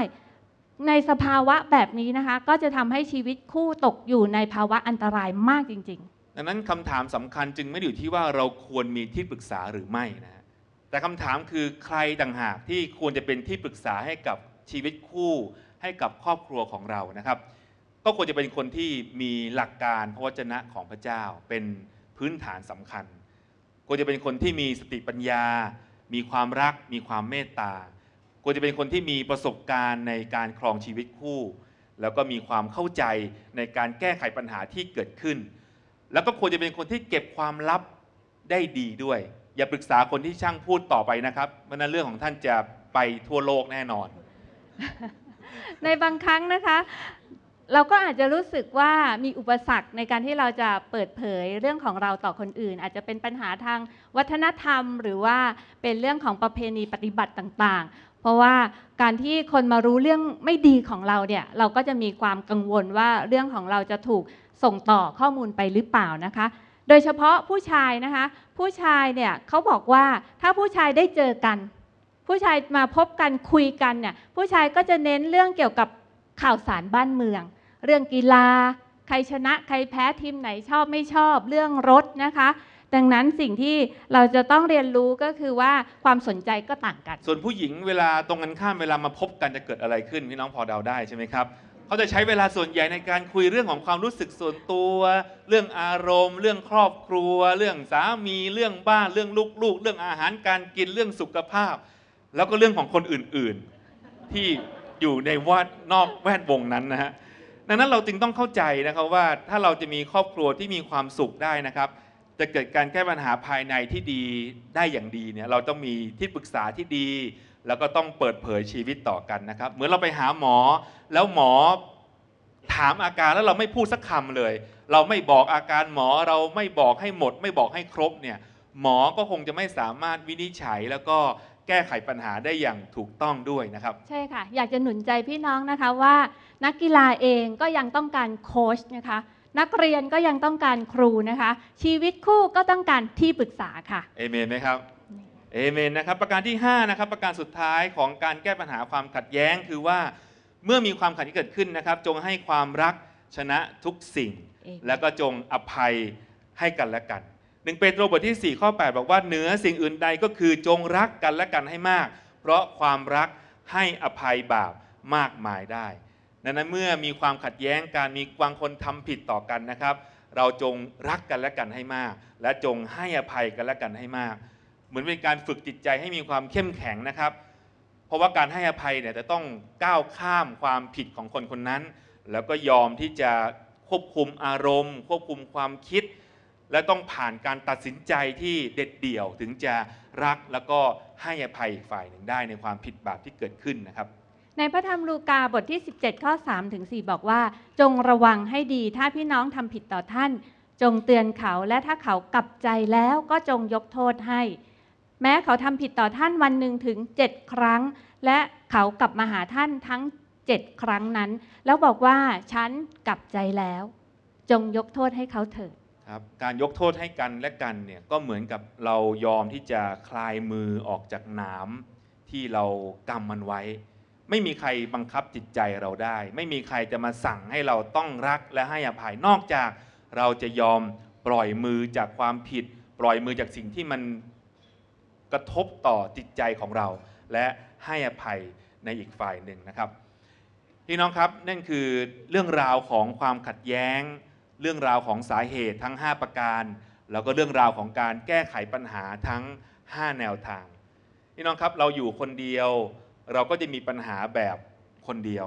Speaker 2: ในสภาวะแบบนี้นะคะ ก็จะทำให้ชีวิตคู่ตกอยู่ในภาวะอันตรายมากจริงๆ
Speaker 1: ดังนั้นคำถามสำคัญจึงไม่อยู่ที่ว่าเราควรมีที่ปรึกษาหรือไม่นะแต่คำถามคือใครต่างหากที่ควรจะเป็นที่ปรึกษาให้กับชีวิตคู่ให้กับครอบครัวของเรานะครับก็ควรจะเป็นคนที่มีหลักการพระวจนะของพระเจ้า เป็นพื้นฐานสำคัญ ควรจะเป็นคนที่มีสติปัญญา มีความรัก มีความเมตตา ควรจะเป็นคนที่มีประสบการณ์ในการครองชีวิตคู่ แล้วก็มีความเข้าใจในการแก้ไขปัญหาที่เกิดขึ้นแล้วก็ควรจะเป็นคนที่เก็บความลับได้ดีด้วย อย่าปรึกษาคนที่ช่างพูดต่อไปนะครับเพราะนั้นเรื่องของท่านจะไปทั่วโลกแน่นอน
Speaker 2: ในบางครั้งนะคะ เราก็อาจจะรู้สึกว่ามีอุปสรรคในการที่เราจะเปิดเผยเรื่องของเราต่อคนอื่น อาจจะเป็นปัญหาทางวัฒนธรรมหรือว่าเป็นเรื่องของประเพณีปฏิบัติต่างๆ เพราะว่าการที่คนมารู้เรื่องไม่ดีของเราเนี่ยเราก็จะมีความกังวลว่าเรื่องของเราจะถูกส่งต่อข้อมูลไปหรือเปล่านะคะ โดยเฉพาะผู้ชายนะคะ ผู้ชายเนี่ยเขาบอกว่าถ้าผู้ชายได้เจอกัน ผู้ชายมาพบกันคุยกันเนี่ยผู้ชายก็จะเน้นเรื่องเกี่ยวกับข่าวสารบ้านเมือง เรื่องกีฬา ใครชนะ ใครแพ้ทีมไหนชอบไม่ชอบเรื่องรถนะคะ ดังนั้นสิ่งที่เราจะต้องเรียนรู้ก็คือว่าความสนใจก็ต่างกัน ส
Speaker 1: ่วนผู้หญิงเวลาตรงกันข้ามเวลามาพบกันจะเกิดอะไรขึ้นพี่น้องพอเดาได้ใช่ไหมครับเขาจะใช้เวลาส่วนใหญ่ในการคุยเรื่องของความรู้สึกส่วนตัว เรื่องอารมณ์ เรื่องครอบครัว เรื่องสามีเรื่องบ้านเรื่องลูกๆ เรื่องอาหารการกินเรื่องสุขภาพ แล้วก็เรื่องของคนอื่นๆ ที่อยู่ในวัดนอกแวดวงนั้นนะฮะดังนั้นเราจึงต้องเข้าใจนะครับว่าถ้าเราจะมีครอบครัวที่มีความสุขได้นะครับ จะเกิดการแก้ปัญหาภายในที่ดีได้อย่างดีเนี่ยเราต้องมีที่ปรึกษาที่ดีแล้วก็ต้องเปิดเผยชีวิตต่อกันนะครับเหมือนเราไปหาหมอแล้วหมอถามอาการแล้วเราไม่พูดสักคำเลย เราไม่บอกอาการหมอ เราไม่บอกให้หมด ไม่บอกให้ครบเนี่ย หมอก็คงจะไม่สามารถวินิจฉัยแล้วก็แก้ไขปัญหาได้อย่างถูกต้องด้วยนะครับ
Speaker 2: ใช่ค่ะ อยากจะหนุนใจพี่น้องนะคะว่า นักกีฬาเองก็ยังต้องการโค้ชนะคะ นักเรียนก็ยังต้องการครูนะคะ ชีวิตคู่ก็ต้องการที่ปรึกษาค่ะ
Speaker 1: เอเมนไหมครับเอเมนนะครับ ประการที่ 5 นะครับ ประการสุดท้ายของการแก้ปัญหาความขัดแย้งคือว่าเมื่อมีความขัดแย้งเกิดขึ้นนะครับจงให้ความรักชนะทุกสิ่ง แล้วก็จงอภัยให้กันและกันหนึ่งเปโตรบทที่ 4 ข้อ8บอกว่าเหนือสิ่งอื่นใดก็คือจงรักกันและกันให้มาก เพราะความรักให้อภัยบาปมากมายได้ ดังนั้นเมื่อมีความขัดแย้งการมีบางคนทำผิดต่อกันนะครับ เราจงรักกันและกันให้มาก และจงให้อภัยกันและกันให้มากเหมือนเป็นการฝึกจิตใจให้มีความเข้มแข็งนะครับ เพราะว่าการให้อภัยเนี่ยจะต้องก้าวข้ามความผิดของคนคนนั้น แล้วก็ยอมที่จะควบคุมอารมณ์ ควบคุมความคิด และต้องผ่านการตัดสินใจที่เด็ดเดี่ยวถึงจะรักแล้วก็ให้อภัยฝ่ายหนึ่งได้ในความผิดบาปที่เกิดขึ้นนะครับ
Speaker 2: ในพระธรรมลูกาบทที่ 17ข้อ3ถึง4บอกว่า จงระวังให้ดีถ้าพี่น้องทำผิดต่อท่าน จงเตือนเขา และถ้าเขากลับใจแล้วก็จงยกโทษให้แม้เขาทำผิดต่อท่านวันหนึ่งถึงเจ็ดครั้ง และเขากลับมาหาท่านทั้งเจ็ดครั้งนั้น แล้วบอกว่าฉันกลับใจแล้ว จงยกโทษให้เขาเถิด
Speaker 1: ครับการยกโทษให้กันและกันเนี่ยก็เหมือนกับเรายอมที่จะคลายมือออกจากหนามที่เรากำมันไว้ ไม่มีใครบังคับจิตใจเราได้ ไม่มีใครจะมาสั่งให้เราต้องรัก และให้อภัยนอกจาก เราจะยอมปล่อยมือจากความผิด ปล่อยมือจากสิ่งที่มันกระทบต่อจิตใจของเรา และให้อภัยในอีกฝ่ายหนึ่งนะครับพี่น้องครับ นั่นคือเรื่องราวของความขัดแย้ง เรื่องราวของสาเหตุทั้ง 5 ประการ แล้วก็เรื่องราวของการแก้ไขปัญหาทั้ง 5 แนวทางพี่น้องครับ เราอยู่คนเดียว เราก็จะมีปัญหาแบบคนเดียว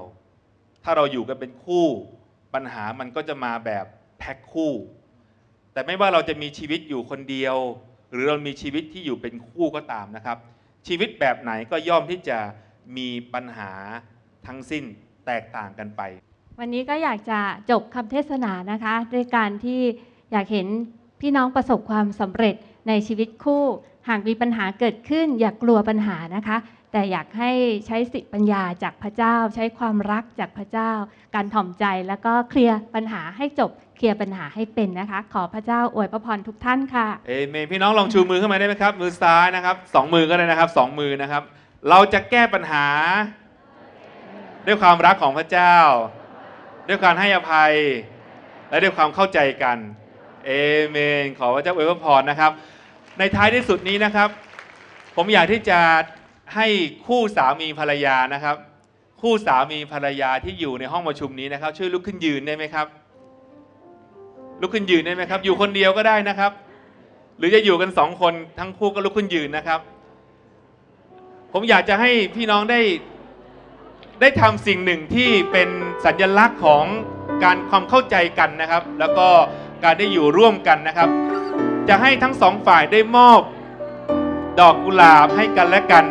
Speaker 1: ถ้าเราอยู่กันเป็นคู่ปัญหามันก็จะมาแบบแพ็คคู่ แต่ไม่ว่าเราจะมีชีวิตอยู่คนเดียวหรือเรามีชีวิตที่อยู่เป็นคู่ก็ตามนะครับ ชีวิตแบบไหนก็ย่อมที่จะมีปัญหาทั้งสิ้นแตกต่างกันไป
Speaker 2: วันนี้ก็อยากจะจบคำเทศนานะคะด้วยการที่อยากเห็นพี่น้องประสบความสำเร็จในชีวิตคู่หากมีปัญหาเกิดขึ้นอย่ากกลัวปัญหานะคะแต่อยากให้ใช้สิปัญญาจากพระเจ้า ใช้ความรักจากพระเจ้าการถ่อมใจแล้วก็เคลียร์ปัญหาให้จบเคลียร์ปัญหาให้เป็นนะคะ ขอพระเจ้า อวยพระพรทุกท่านค่ะ
Speaker 1: เอเมนพี่น้องลองชูมือขึ้นมาได้ไหมครับ มือซ้ายนะครับสองมือก็ได้นะครับสองมือนะครับ เราจะแก้ปัญหา ด้วยความรักของพระเจ้าด้วยการให้อภัย และด้วยความเข้าใจกันเอเมน ขอพระเจ้าอวยพรนะครับ ในท้ายที่สุดนี้นะครับ ผมอยากที่จะให้คู่สามีภรรยานะครับ คู่สามีภรรยาที่อยู่ในห้องประชุมนี้นะครับ ช่วยลุกขึ้นยืนได้ไหมครับลุกขึ้นยืนได้ไหมครับ อยู่คนเดียวก็ได้นะครับ หรือจะอยู่กันสองคนทั้งคู่ก็ลุกขึ้นยืนนะครับ ผมอยากจะให้พี่น้องได้ได้ทำสิ่งหนึ่งที่เป็นสัญลักษณ์ของการความเข้าใจกันนะครับ แล้วก็การได้อยู่ร่วมกันนะครับ จะให้ทั้งสองฝ่ายได้มอบ ดอกกุหลาบให้กันและกัน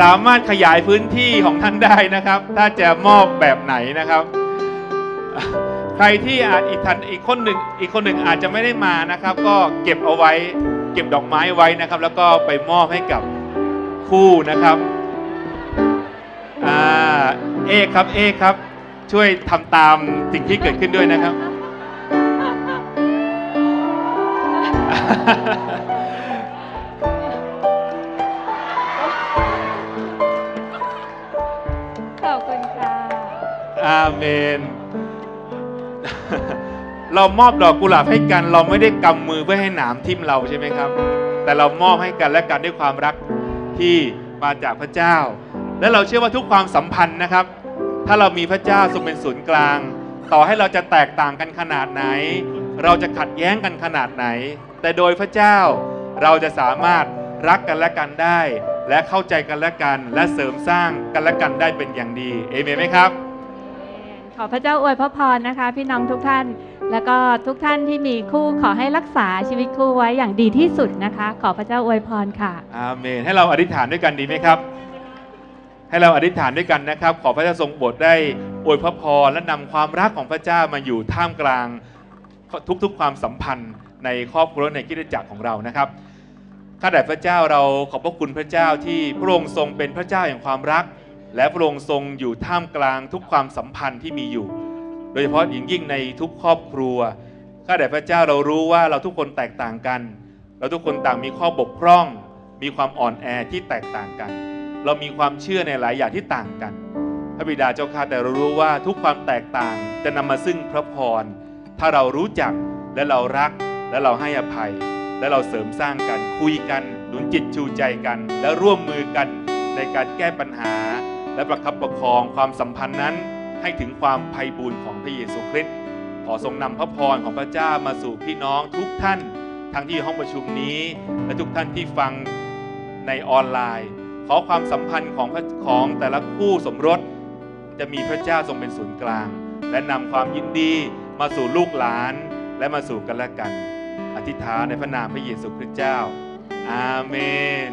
Speaker 1: สามารถขยายพื้นที่ของท่านได้นะครับ ถ้าจะมอบแบบไหนนะครับ ใครที่อาจอีกท่านอีกคนหนึ่งอีกคนหนึ่งอาจจะไม่ได้มานะครับ ก็เก็บเอาไว้เก็บดอกไม้ไว้นะครับ แล้วก็ไปมอบให้กับคู่นะครับอเอกครับเอกครับช่วยทำตามสิ่งที่เกิดขึ้นด้วยนะครับอาเมน เรามอบดอกกุหลาบให้กัน เราไม่ได้กำมือเพื่อให้หนามทิ่มเราใช่ไหมครับ แต่เรามอบให้กันและกันด้วยความรักที่มาจากพระเจ้า และเราเชื่อว่าทุกความสัมพันธ์นะครับ ถ้าเรามีพระเจ้าทรงเป็นศูนย์กลาง ต่อให้เราจะแตกต่างกันขนาดไหน เราจะขัดแย้งกันขนาดไหน แต่โดยพระเจ้าเราจะสามารถรักกันและกันได้ และเข้าใจกันและกัน และเสริมสร้างกันและกันได้เป็นอย่างดี เอเมนไหมครับ
Speaker 2: ขอพระเจ้าอวยพระพร นะคะ พี่น้องทุกท่านแล้วก็ทุกท่านที่มีคู่ขอให้รักษาชีวิตคู่ไว้อย่างดีที่สุด นะคะ ขอพระเจ้าอวยพรค่ะ
Speaker 1: อาเมน ให้เราอธิษฐานด้วยกันดีไหมครับ ให้เราอธิษฐานด้วยกันนะครับ ขอพระเจ้าทรงโปรดได้อวยพระพรและนำความรักของพระเจ้ามาอยู่ท่ามกลาง ทุกๆ ความสัมพันธ์ในครอบครัวในกิจจักรของเรานะครับข้าแต่พระเจ้าเราขอบพระคุณพระเจ้าที่พระองค์ทรงเป็นพระเจ้าแห่งความรักและพระองค์ทรงอยู่ท่ามกลาง ทุกความสัมพันธ์ที่มีอยู่ โดยเฉพาะอย่างยิ่งในทุกครอบครัวข้าแต่พระเจ้าเรารู้ว่าเราทุกคนแตกต่างกัน เราทุกคนต่างมีข้อบกพร่อง มีความอ่อนแอที่แตกต่างกัน เรามีความเชื่อในหลายอย่างที่ต่างกันพระบิดาเจ้าข้าแต่เรารู้ว่าทุกความแตกต่างจะนำมาซึ่งพระพร ถ้าเรารู้จักและเรารักและเราให้อภัย และเราเสริมสร้างกัน คุยกันหนุนจิตชูใจกัน และร่วมมือกันในการแก้ปัญหาและประคับประคองความสัมพันธ์นั้นให้ถึงความไพ่บุญของพระเยซูคริสต์ขอทรงนำพระพรของพระเจ้ามาสู่พี่น้องทุกท่าน ทั้งที่ห้องประชุมนี้และทุกท่านที่ฟังในออนไลน์ ขอความสัมพันธ์ของของแต่ละคู่สมรสจะมีพระเจ้าทรงเป็นศูนย์กลาง และนำความยินดีมาสู่ลูกหลานและมาสู่กันและกัน อธิษฐานในพระนามพระเยซูคริสต์เจ้า อาเมน